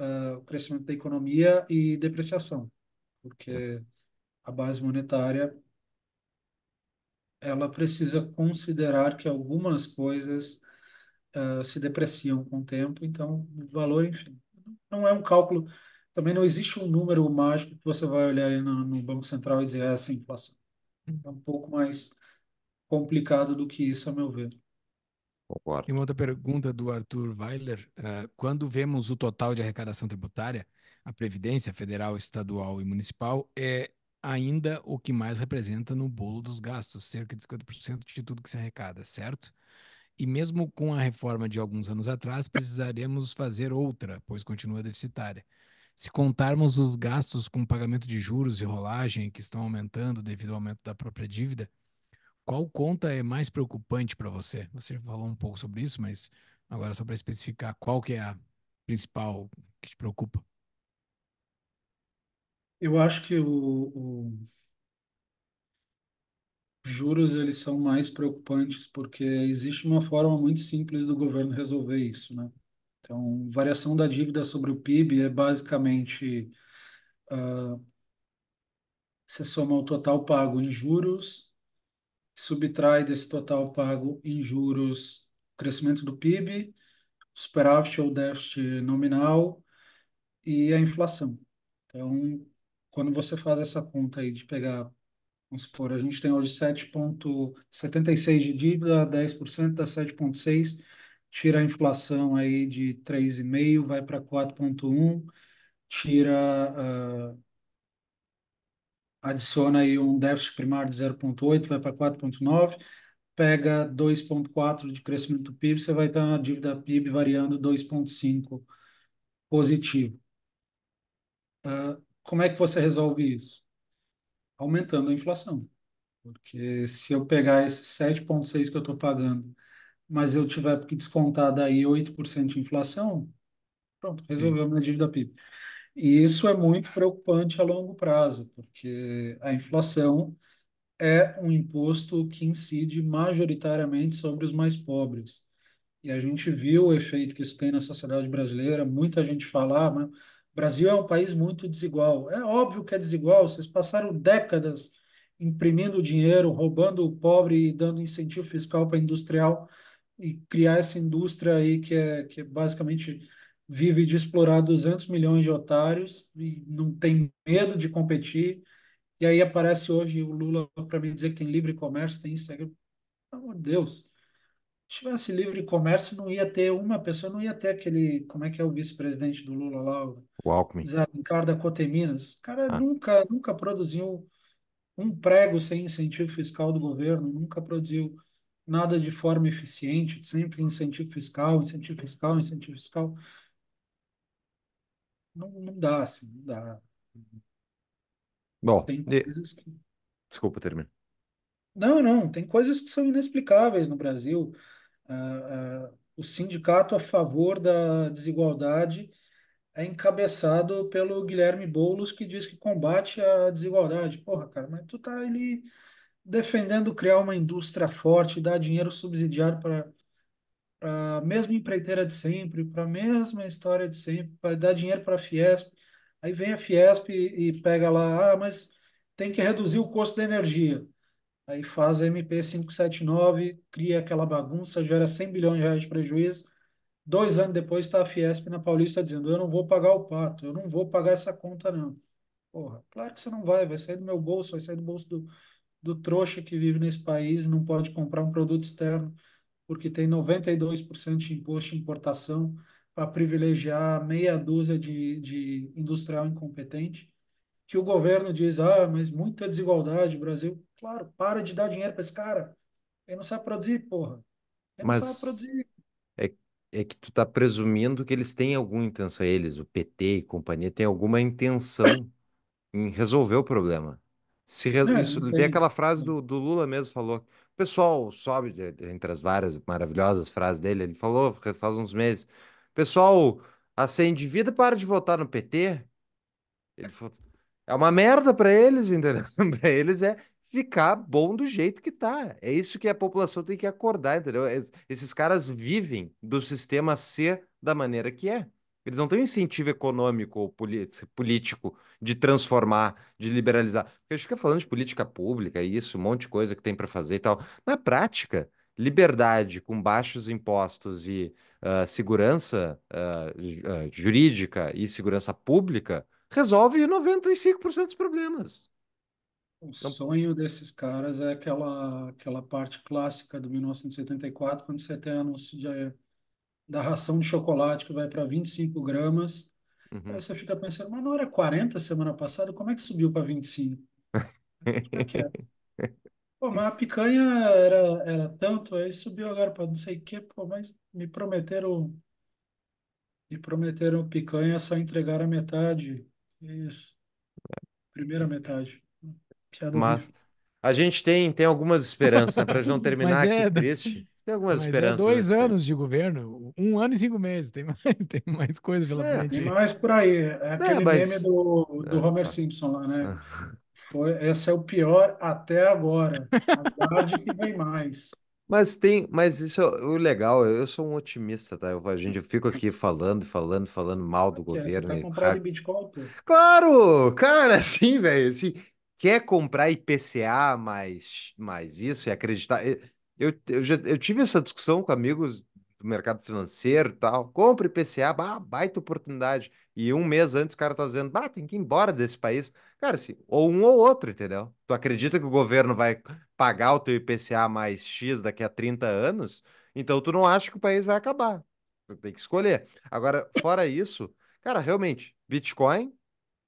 uh, o crescimento da economia e depreciação, porque a base monetária ela precisa considerar que algumas coisas uh, se depreciam com o tempo, então o valor, enfim, não é um cálculo. Também não existe um número mágico que você vai olhar no, no Banco Central e dizer ah, essa é a inflação. Hum. É um pouco mais complicado do que isso, a meu ver. Concordo. E uma outra pergunta do Arthur Weiler: uh, quando vemos o total de arrecadação tributária, a Previdência Federal, Estadual e Municipal é ainda o que mais representa no bolo dos gastos, cerca de 50% de tudo que se arrecada, certo? E mesmo com a reforma de alguns anos atrás, precisaremos fazer outra, pois continua deficitária. Se contarmos os gastos com pagamento de juros e rolagem que estão aumentando devido ao aumento da própria dívida, qual conta é mais preocupante para você? Você falou um pouco sobre isso, mas agora só para especificar, qual que é a principal que te preocupa? Eu acho que o, o... juros eles são mais preocupantes porque existe uma forma muito simples do governo resolver isso, né? Então, variação da dívida sobre o PIB é basicamente uh, você soma o total pago em juros subtrai desse total pago em juros o crescimento do PIB, o superávit ou déficit nominal e a inflação. Então, quando você faz essa conta aí de pegar, vamos supor, a gente tem hoje 7,76 de dívida, 10% dá 7,6, tira a inflação aí de 3,5, vai para 4,1, tira uh, adiciona aí um déficit primário de 0,8, vai para 4,9, pega 2,4 de crescimento do PIB, você vai ter uma dívida PIB variando 2,5 positivo. Uh, como é que você resolve isso? Aumentando a inflação. Porque se eu pegar esse 7,6 que eu estou pagando, mas eu tiver que descontar daí 8% de inflação, pronto, resolveu Sim. minha dívida PIB. E isso é muito preocupante a longo prazo, porque a inflação é um imposto que incide majoritariamente sobre os mais pobres. E a gente viu o efeito que isso tem na sociedade brasileira. Muita gente fala, ah, Brasil é um país muito desigual. É óbvio que é desigual, vocês passaram décadas imprimindo dinheiro, roubando o pobre e dando incentivo fiscal para industrial e criar essa indústria aí que é, que é basicamente vive de explorar 200 milhões de otários e não tem medo de competir. E aí aparece hoje o Lula para me dizer que tem livre comércio, tem isso, pelo amor de Deus. Se tivesse livre comércio, não ia ter uma pessoa, não ia ter aquele, como é que é o vice-presidente do Lula lá, o, Alckmin. Zarincar da Coteminas. O cara ah. nunca, nunca produziu um prego sem incentivo fiscal do governo, nunca produziu nada de forma eficiente, sempre incentivo fiscal, incentivo fiscal, incentivo fiscal. Não, não dá, assim, não dá. Bom, Tem de- coisas que. desculpa, termina. Não, não, tem coisas que são inexplicáveis no Brasil. Ah, ah, o sindicato a favor da desigualdade é encabeçado pelo Guilherme Boulos, que diz que combate a desigualdade. Porra, cara, mas tu tá ali defendendo criar uma indústria forte, dar dinheiro subsidiário para para a mesma empreiteira de sempre, para a mesma história de sempre, para dar dinheiro para a Fiesp. Aí vem a Fiesp e, e pega lá, ah, mas tem que reduzir o custo da energia. Aí faz a MP579, cria aquela bagunça, gera 100 bilhões de reais de prejuízo. Dois anos depois está a Fiesp na Paulista dizendo: eu não vou pagar o pato, eu não vou pagar essa conta, não. Porra, claro que você não vai, vai sair do meu bolso, vai sair do bolso do, do trouxa que vive nesse país e não pode comprar um produto externo porque tem 92% de imposto de importação para privilegiar meia dúzia de, de industrial incompetente, que o governo diz, ah, mas muita desigualdade, Brasil. Claro, para de dar dinheiro para esse cara. Ele não sabe produzir, porra. Ele mas... não sabe produzir. É, é que tu está presumindo que eles têm alguma intenção, eles, o PT e companhia, tem alguma intenção em resolver o problema. Se re... É, isso, tem aquela frase é. do, do Lula mesmo, falou, o pessoal sobe, entre as várias maravilhosas frases dele, ele falou faz uns meses: pessoal acende vida para de votar no PT. Ele falou, é uma merda para eles, entendeu? para eles é ficar bom do jeito que tá. É isso que a população tem que acordar, entendeu? Esses caras vivem do sistema ser da maneira que é. Eles não têm um incentivo econômico ou político de transformar, de liberalizar. a gente fica falando de política pública, isso, um monte de coisa que tem para fazer e tal. Na prática, liberdade com baixos impostos e uh, segurança uh, jurídica e segurança pública resolve 95% dos problemas. O então sonho desses caras é aquela, aquela parte clássica do 1974, quando você tem anúncio de da ração de chocolate que vai para 25 gramas. Uhum. Aí você fica pensando, mas não era 40 semana passada? Como é que subiu para 25? é pô, mas a picanha era, era tanto, aí subiu agora para não sei o quê, pô, mas me prometeram me prometeram picanha, só entregaram a metade. É isso. Primeira metade. Piada mas a gente tem, tem algumas esperanças né, para não terminar é, aqui né? triste. Tem algumas Mas é esperanças. É dois anos de governo, um ano e cinco meses, tem mais, tem mais coisa pela é, frente. Tem mais por aí. É aquele é, mas... meme do, do é, Homer tá. Simpson lá, né? Foi, esse é o pior até agora. Aguarde que vem mais. Mas tem, mas isso é o legal. Eu sou um otimista, tá? Eu, a gente, eu fico aqui falando, falando, falando mal do governo. Você comprar de Bitcoin? Pô. Claro, cara, assim, velho, assim, quer comprar IPCA mais, mais isso e acreditar. Eu, eu, já, eu tive essa discussão com amigos do mercado financeiro e tal. Compre IPCA, bah, baita oportunidade. E um mês antes o cara tá dizendo, bah, tem que ir embora desse país. Cara, assim, ou um ou outro, entendeu? Tu acredita que o governo vai pagar o teu IPCA mais X daqui a 30 anos? Então tu não acha que o país vai acabar. Tu tem que escolher. Agora, fora isso, cara, realmente, Bitcoin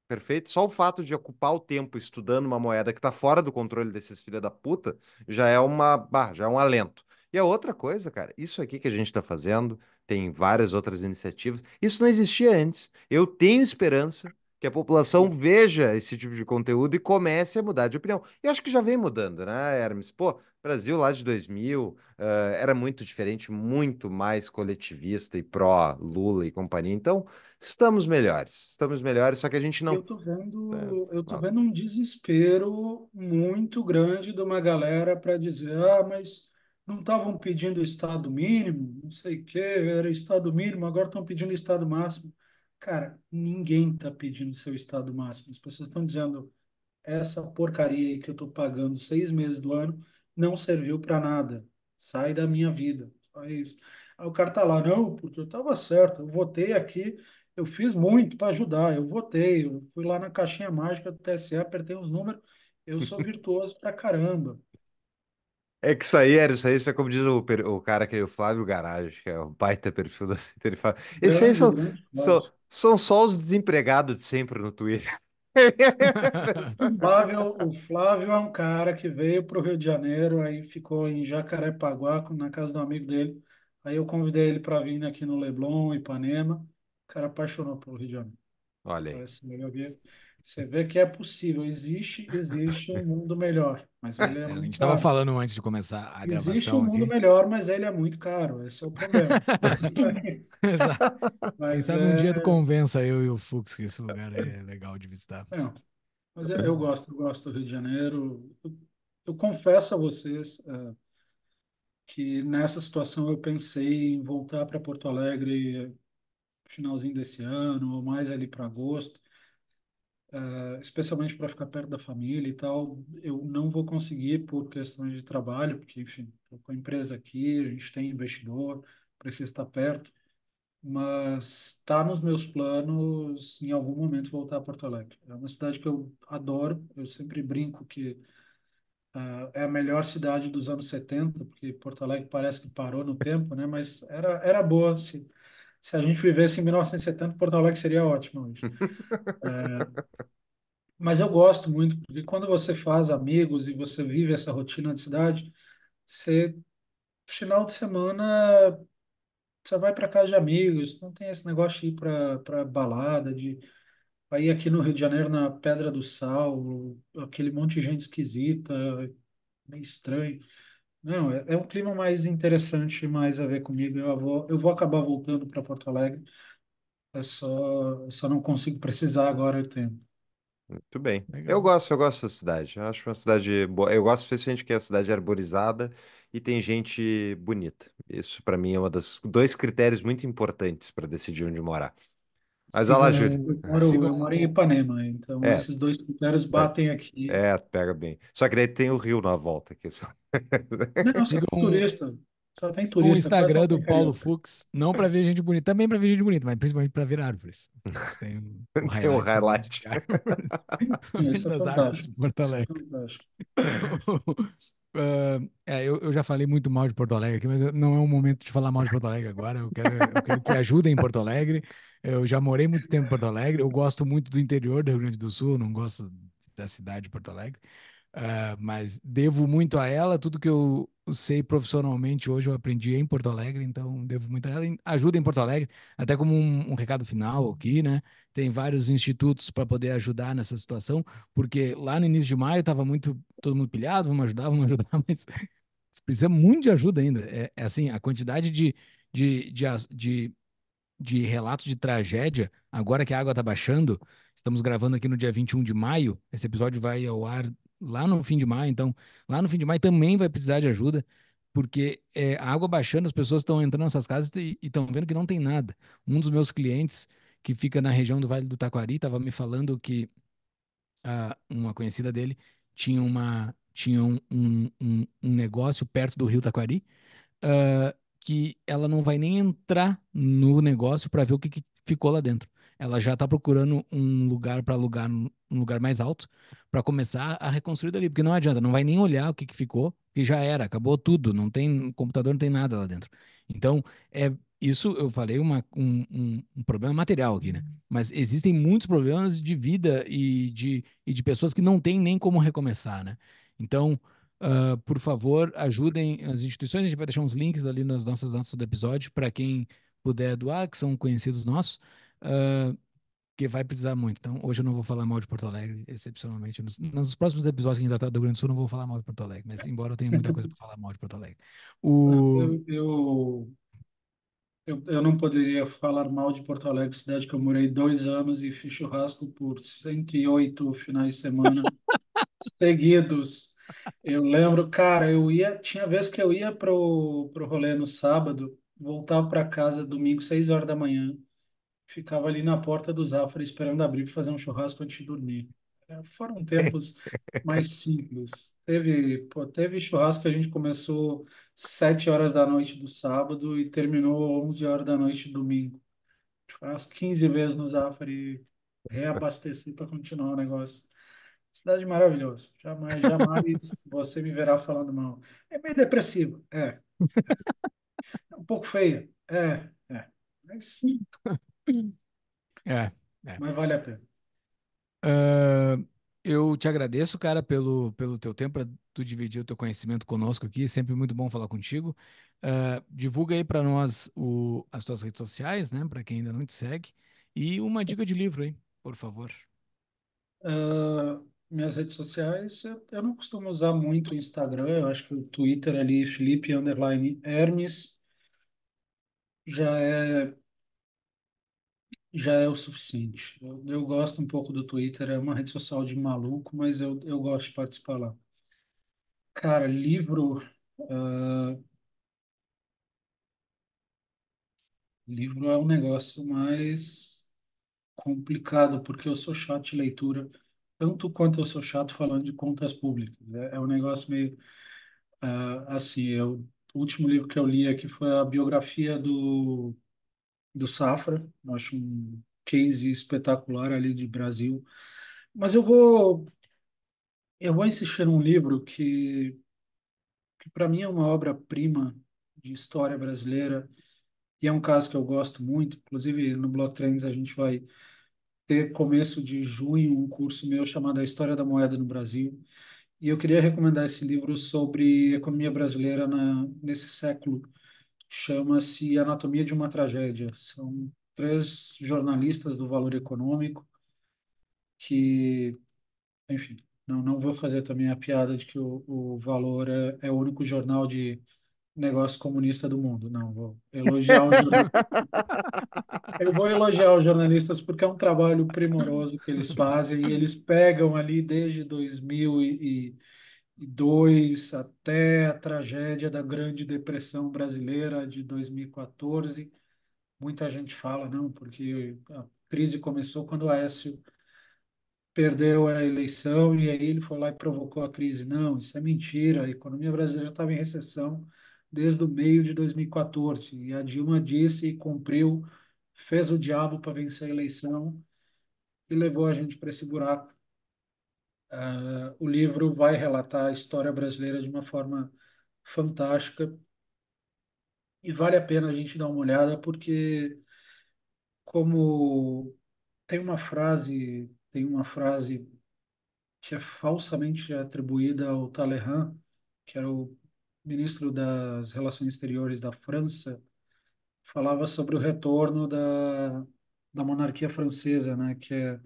Perfeito? Só o fato de ocupar o tempo estudando uma moeda que está fora do controle desses filha da puta já é uma bah, já é um alento. E a outra coisa, cara, isso aqui que a gente está fazendo, tem várias outras iniciativas, isso não existia antes. Eu tenho esperança que a população veja esse tipo de conteúdo e comece a mudar de opinião. Eu acho que já vem mudando, né, Hermes? Pô, Brasil lá de 2000 uh, eh, era muito diferente, muito mais coletivista e pró Lula e companhia. Então, estamos melhores, estamos melhores, só que a gente não. Eu tô vendo, é, eu tô vendo um desespero muito grande de uma galera para dizer, ah, mas não estavam pedindo Estado mínimo, não sei o quê, era Estado mínimo, agora estão pedindo Estado máximo. Cara, ninguém está pedindo seu estado máximo. As pessoas estão dizendo, essa porcaria aí que eu estou pagando seis meses do ano não serviu para nada. Sai da minha vida. Só isso. Aí o cara tá lá, não, porque eu estava certo, eu votei aqui, eu fiz muito para ajudar, eu votei, eu fui lá na caixinha mágica do TSE, apertei os números, eu sou virtuoso pra caramba. É que isso aí, era isso aí, isso é como diz o, o cara que é o Flávio Garage, que é o baita perfil da Twitter, ele fala, isso aí Grande, são, grande são, Flávio. São só os desempregados de sempre no Twitter. o, Flávio, o Flávio é um cara que veio para o Rio de Janeiro, aí ficou em Jacarepaguá, na casa do amigo dele. Aí eu convidei ele para vir aqui no Leblon, Ipanema. O cara apaixonou pelo Rio de Janeiro. Olha aí. Parece, você vê que é possível, existe, existe um mundo melhor, mas ele é, é muito A gente estava falando antes de começar a gravação. Existe um mundo aqui. melhor, mas ele é muito caro, esse é o problema. É Exato. Mas Quem sabe é... um dia tu é convença eu e o Fux que esse lugar é legal de visitar. Não, mas eu, eu gosto, eu gosto do Rio de Janeiro. Eu, eu confesso a vocês uh, que nessa situação eu pensei em voltar para Porto Alegre finalzinho desse ano ou mais ali para agosto eh, especialmente para ficar perto da família e tal, eu não vou conseguir por questões de trabalho, porque, enfim, estou com a empresa aqui, a gente tem investidor, precisa estar perto, mas está nos meus planos em algum momento voltar a Porto Alegre. É uma cidade que eu adoro, eu sempre brinco que uh, é a melhor cidade dos anos 70, porque Porto Alegre parece que parou no tempo, né? mas era, era boa, se... Assim, se a gente vivesse em 1970, Porto Alegre seria ótimo hoje. É, mas eu gosto muito, porque quando você faz amigos e você vive essa rotina de cidade, você, final de semana, você vai para casa de amigos, não tem esse negócio de ir para balada, de aí aqui no Rio de Janeiro, na Pedra do Sal, aquele monte de gente esquisita, meio estranho. Não, é, é um clima mais interessante, mais a ver comigo. Eu vou, eu vou acabar voltando para Porto Alegre. É só, eu só não consigo precisar agora o tempo. Muito bem. Eu Legal. gosto, eu gosto da cidade. Eu acho uma cidade boa. Eu gosto especialmente que é a cidade é arborizada e tem gente bonita. Isso para mim é um dos dois critérios muito importantes para decidir onde morar. Mas olha lá, Júlio. eu moro, Siga- moro em Ipanema, então É, esses dois critérios é. batem aqui. é, pega bem. Só que daí tem o rio na volta aqui. É só. Não, só tem turista. Só tem turista. O Instagram do Paulo Fux, não para ver gente bonita, também para ver gente bonita, mas principalmente para ver árvores. Tem um, tem um highlight. Isso é fantástico. Porto é Alegre. Uh, é, eu, eu, já falei muito mal de Porto Alegre aqui, mas não é o momento de falar mal de Porto Alegre agora. Eu quero, eu quero que ajudem em Porto Alegre. Eu já morei muito tempo em Porto Alegre. Eu gosto muito do interior do Rio Grande do Sul, não gosto da cidade de Porto Alegre. Uh, mas devo muito a ela, tudo que eu sei profissionalmente hoje eu aprendi em Porto Alegre, então devo muito a ela. Ajuda em Porto Alegre, até como um, um recado final aqui, né? Tem vários institutos para poder ajudar nessa situação, porque lá no início de maio estava muito todo mundo pilhado, vamos ajudar, vamos ajudar, mas precisa muito de ajuda ainda. É, é assim, a quantidade de, de, de, de, de relatos de tragédia, agora que a água está baixando, estamos gravando aqui no dia 21 de maio, esse episódio vai ao ar lá no fim de maio, então, lá no fim de maio também vai precisar de ajuda, porque é, a água baixando, as pessoas estão entrando nessas casas e estão vendo que não tem nada. Um dos meus clientes, que fica na região do Vale do Taquari, estava me falando que uma conhecida dele tinha, uma, tinha um, um, um negócio perto do rio Taquari, uh, que ela não vai nem entrar no negócio para ver o que, que ficou lá dentro ela já está procurando um lugar para alugar, um lugar mais alto, para começar a reconstruir dali, porque não adianta, não vai nem olhar o que, que ficou, que já era, acabou tudo, não tem computador, não tem nada lá dentro. Então, é isso eu falei uma, um, um, um, problema material aqui, né? Uhum. Mas existem muitos problemas de vida e de, e de pessoas que não têm nem como recomeçar, né? Então, uh, por favor, ajudem as instituições. A gente vai deixar uns links ali nas nossas notas do episódio para quem puder doar, que são conhecidos nossos. Uh, ah, que vai precisar muito. Então, hoje eu não vou falar mal de Porto Alegre, excepcionalmente. Nos, nos próximos episódios que ainda tratar do Grande Sul, não vou falar mal de Porto Alegre, mas embora eu tenha muita coisa para falar mal de Porto Alegre. O... Eu, eu, eu, eu, não poderia falar mal de Porto Alegre, cidade que eu morei dois anos e fiz churrasco por 108 finais de semana seguidos. Eu lembro, cara, eu ia, tinha vez que eu ia pro, pro rolê no sábado, voltava para casa domingo, 6 horas da manhã ficava ali na porta do Zafra esperando abrir para fazer um churrasco antes de dormir. É, foram tempos mais simples. Teve, pô, teve churrasco que a gente começou 7 horas da noite do sábado e terminou 11 horas da noite do domingo. Tipo, umas 15 vezes no Zafra reabastecer para continuar o negócio. Cidade maravilhosa. Jamais, jamais você me verá falando mal. É meio depressivo, é. é. é um pouco feia, é, é. Mas é, é. Mas vale a pena. Uh, eu te agradeço, cara, pelo, pelo teu tempo, para tu dividir o teu conhecimento conosco aqui. Sempre muito bom falar contigo. Uh, divulga aí para nós o, as tuas redes sociais, né? Para quem ainda não te segue. E uma dica de livro hein? por favor. Uh, minhas redes sociais, eu não costumo usar muito o Instagram, eu acho que o Twitter ali, Felipe Hermes, já é já é o suficiente. Eu, eu gosto um pouco do Twitter, é uma rede social de maluco, mas eu, eu gosto de participar lá. Cara, livro. Ah, livro é um negócio mais complicado, porque eu sou chato de leitura, tanto quanto eu sou chato falando de contas públicas. É, é um negócio meio. Ah, assim, eu, o último livro que eu li aqui foi a biografia do do Safra, acho um case espetacular ali de Brasil. Mas eu vou eu vou insistir num livro que, que para mim é uma obra-prima de história brasileira e é um caso que eu gosto muito, inclusive no Block Trends a gente vai ter começo de junho um curso meu chamado A História da Moeda no Brasil. E eu queria recomendar esse livro sobre economia brasileira na, nesse século chama-se Anatomia de uma Tragédia. São três jornalistas do Valor Econômico que, enfim, não, não vou fazer também a piada de que o, o Valor é, é o único jornal de negócio comunista do mundo. Não, vou elogiar os Eu vou elogiar os jornalistas porque é um trabalho primoroso que eles fazem e eles pegam ali desde 2000 e, e e dois até a tragédia da Grande Depressão Brasileira de 2014. Muita gente fala, não, porque a crise começou quando o Aécio perdeu a eleição e aí ele foi lá e provocou a crise. Não, isso é mentira. A economia brasileira estava em recessão desde o meio de 2014 e a Dilma disse e cumpriu, fez o diabo para vencer a eleição e levou a gente para esse buraco Uh, o livro vai relatar a história brasileira de uma forma fantástica e vale a pena a gente dar uma olhada porque como tem uma frase tem uma frase que é falsamente atribuída ao Talleyrand que era o ministro das Relações Exteriores da França falava sobre o retorno da, da monarquia francesa né que é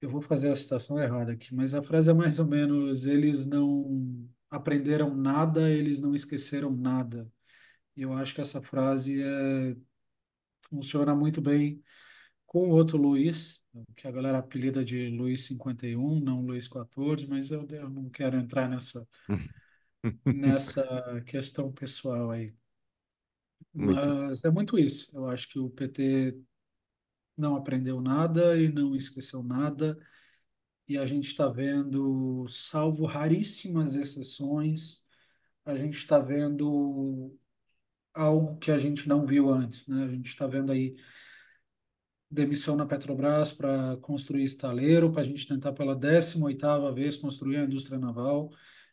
eu vou fazer a citação errada aqui, mas a frase é mais ou menos: eles não aprenderam nada, eles não esqueceram nada. Eu acho que essa frase é, funciona muito bem com o outro Luiz, que a galera apelida de Luiz 51, não Luiz 14, mas eu, eu não quero entrar nessa, nessa questão pessoal aí. Muito. Mas é muito isso. Eu acho que o PT não aprendeu nada e não esqueceu nada. E a gente está vendo, salvo raríssimas exceções, a gente está vendo algo que a gente não viu antes. Né? A gente está vendo aí demissão na Petrobras para construir estaleiro, para a gente tentar pela 18ª vez construir a indústria naval.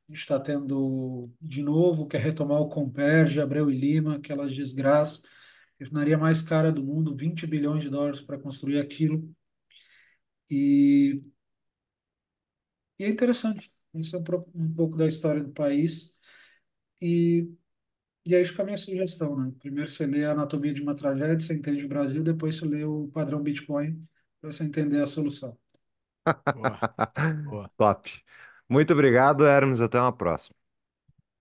A gente está tendo, de novo, quer retomar o Comperj, Abreu e Lima, aquelas desgraças refinaria mais cara do mundo, 20 bilhões de dólares para construir aquilo. E, e é interessante. Isso é um pouco da história do país. E, e aí fica a minha sugestão, né? Primeiro você lê a anatomia de uma tragédia, você entende o Brasil, depois você lê o padrão Bitcoin para você entender a solução. Boa. Boa. Top. Muito obrigado, Hermes. Até uma próxima.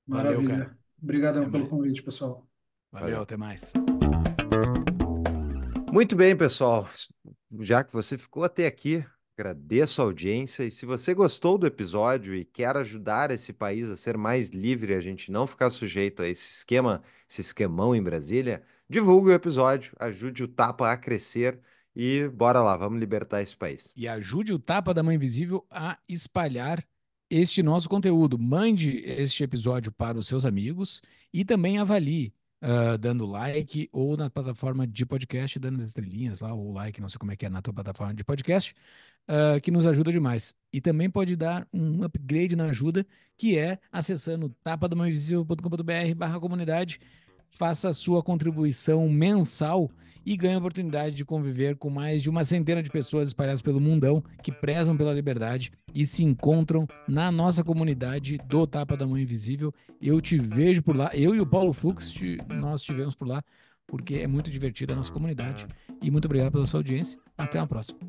Maravilha. Valeu, Obrigadão até pelo mais. convite, pessoal. Valeu, Valeu. até mais. Muito bem, pessoal. Já que você ficou até aqui, agradeço a audiência. E se você gostou do episódio e quer ajudar esse país a ser mais livre, a gente não ficar sujeito a esse esquema, esse esquemão em Brasília, divulgue o episódio, ajude o Tapa a crescer. E bora lá, vamos libertar esse país. E ajude o Tapa da Mãe Invisível a espalhar este nosso conteúdo. Mande este episódio para os seus amigos e também avalie uh, dando like ou na plataforma de podcast, dando as estrelinhas lá, ou like, não sei como é que é na tua plataforma de podcast, uh, que nos ajuda demais. E também pode dar um upgrade na ajuda, que é acessando tapadomainvisível.com.br barra comunidade, faça a sua contribuição mensal e ganha a oportunidade de conviver com mais de uma centena de pessoas espalhadas pelo mundão que prezam pela liberdade e se encontram na nossa comunidade do Tapa da Mão Invisível. Eu te vejo por lá, eu e o Paulo Fux, te, nós estivemos por lá, porque é muito divertida a nossa comunidade. E muito obrigado pela sua audiência. Até a próxima.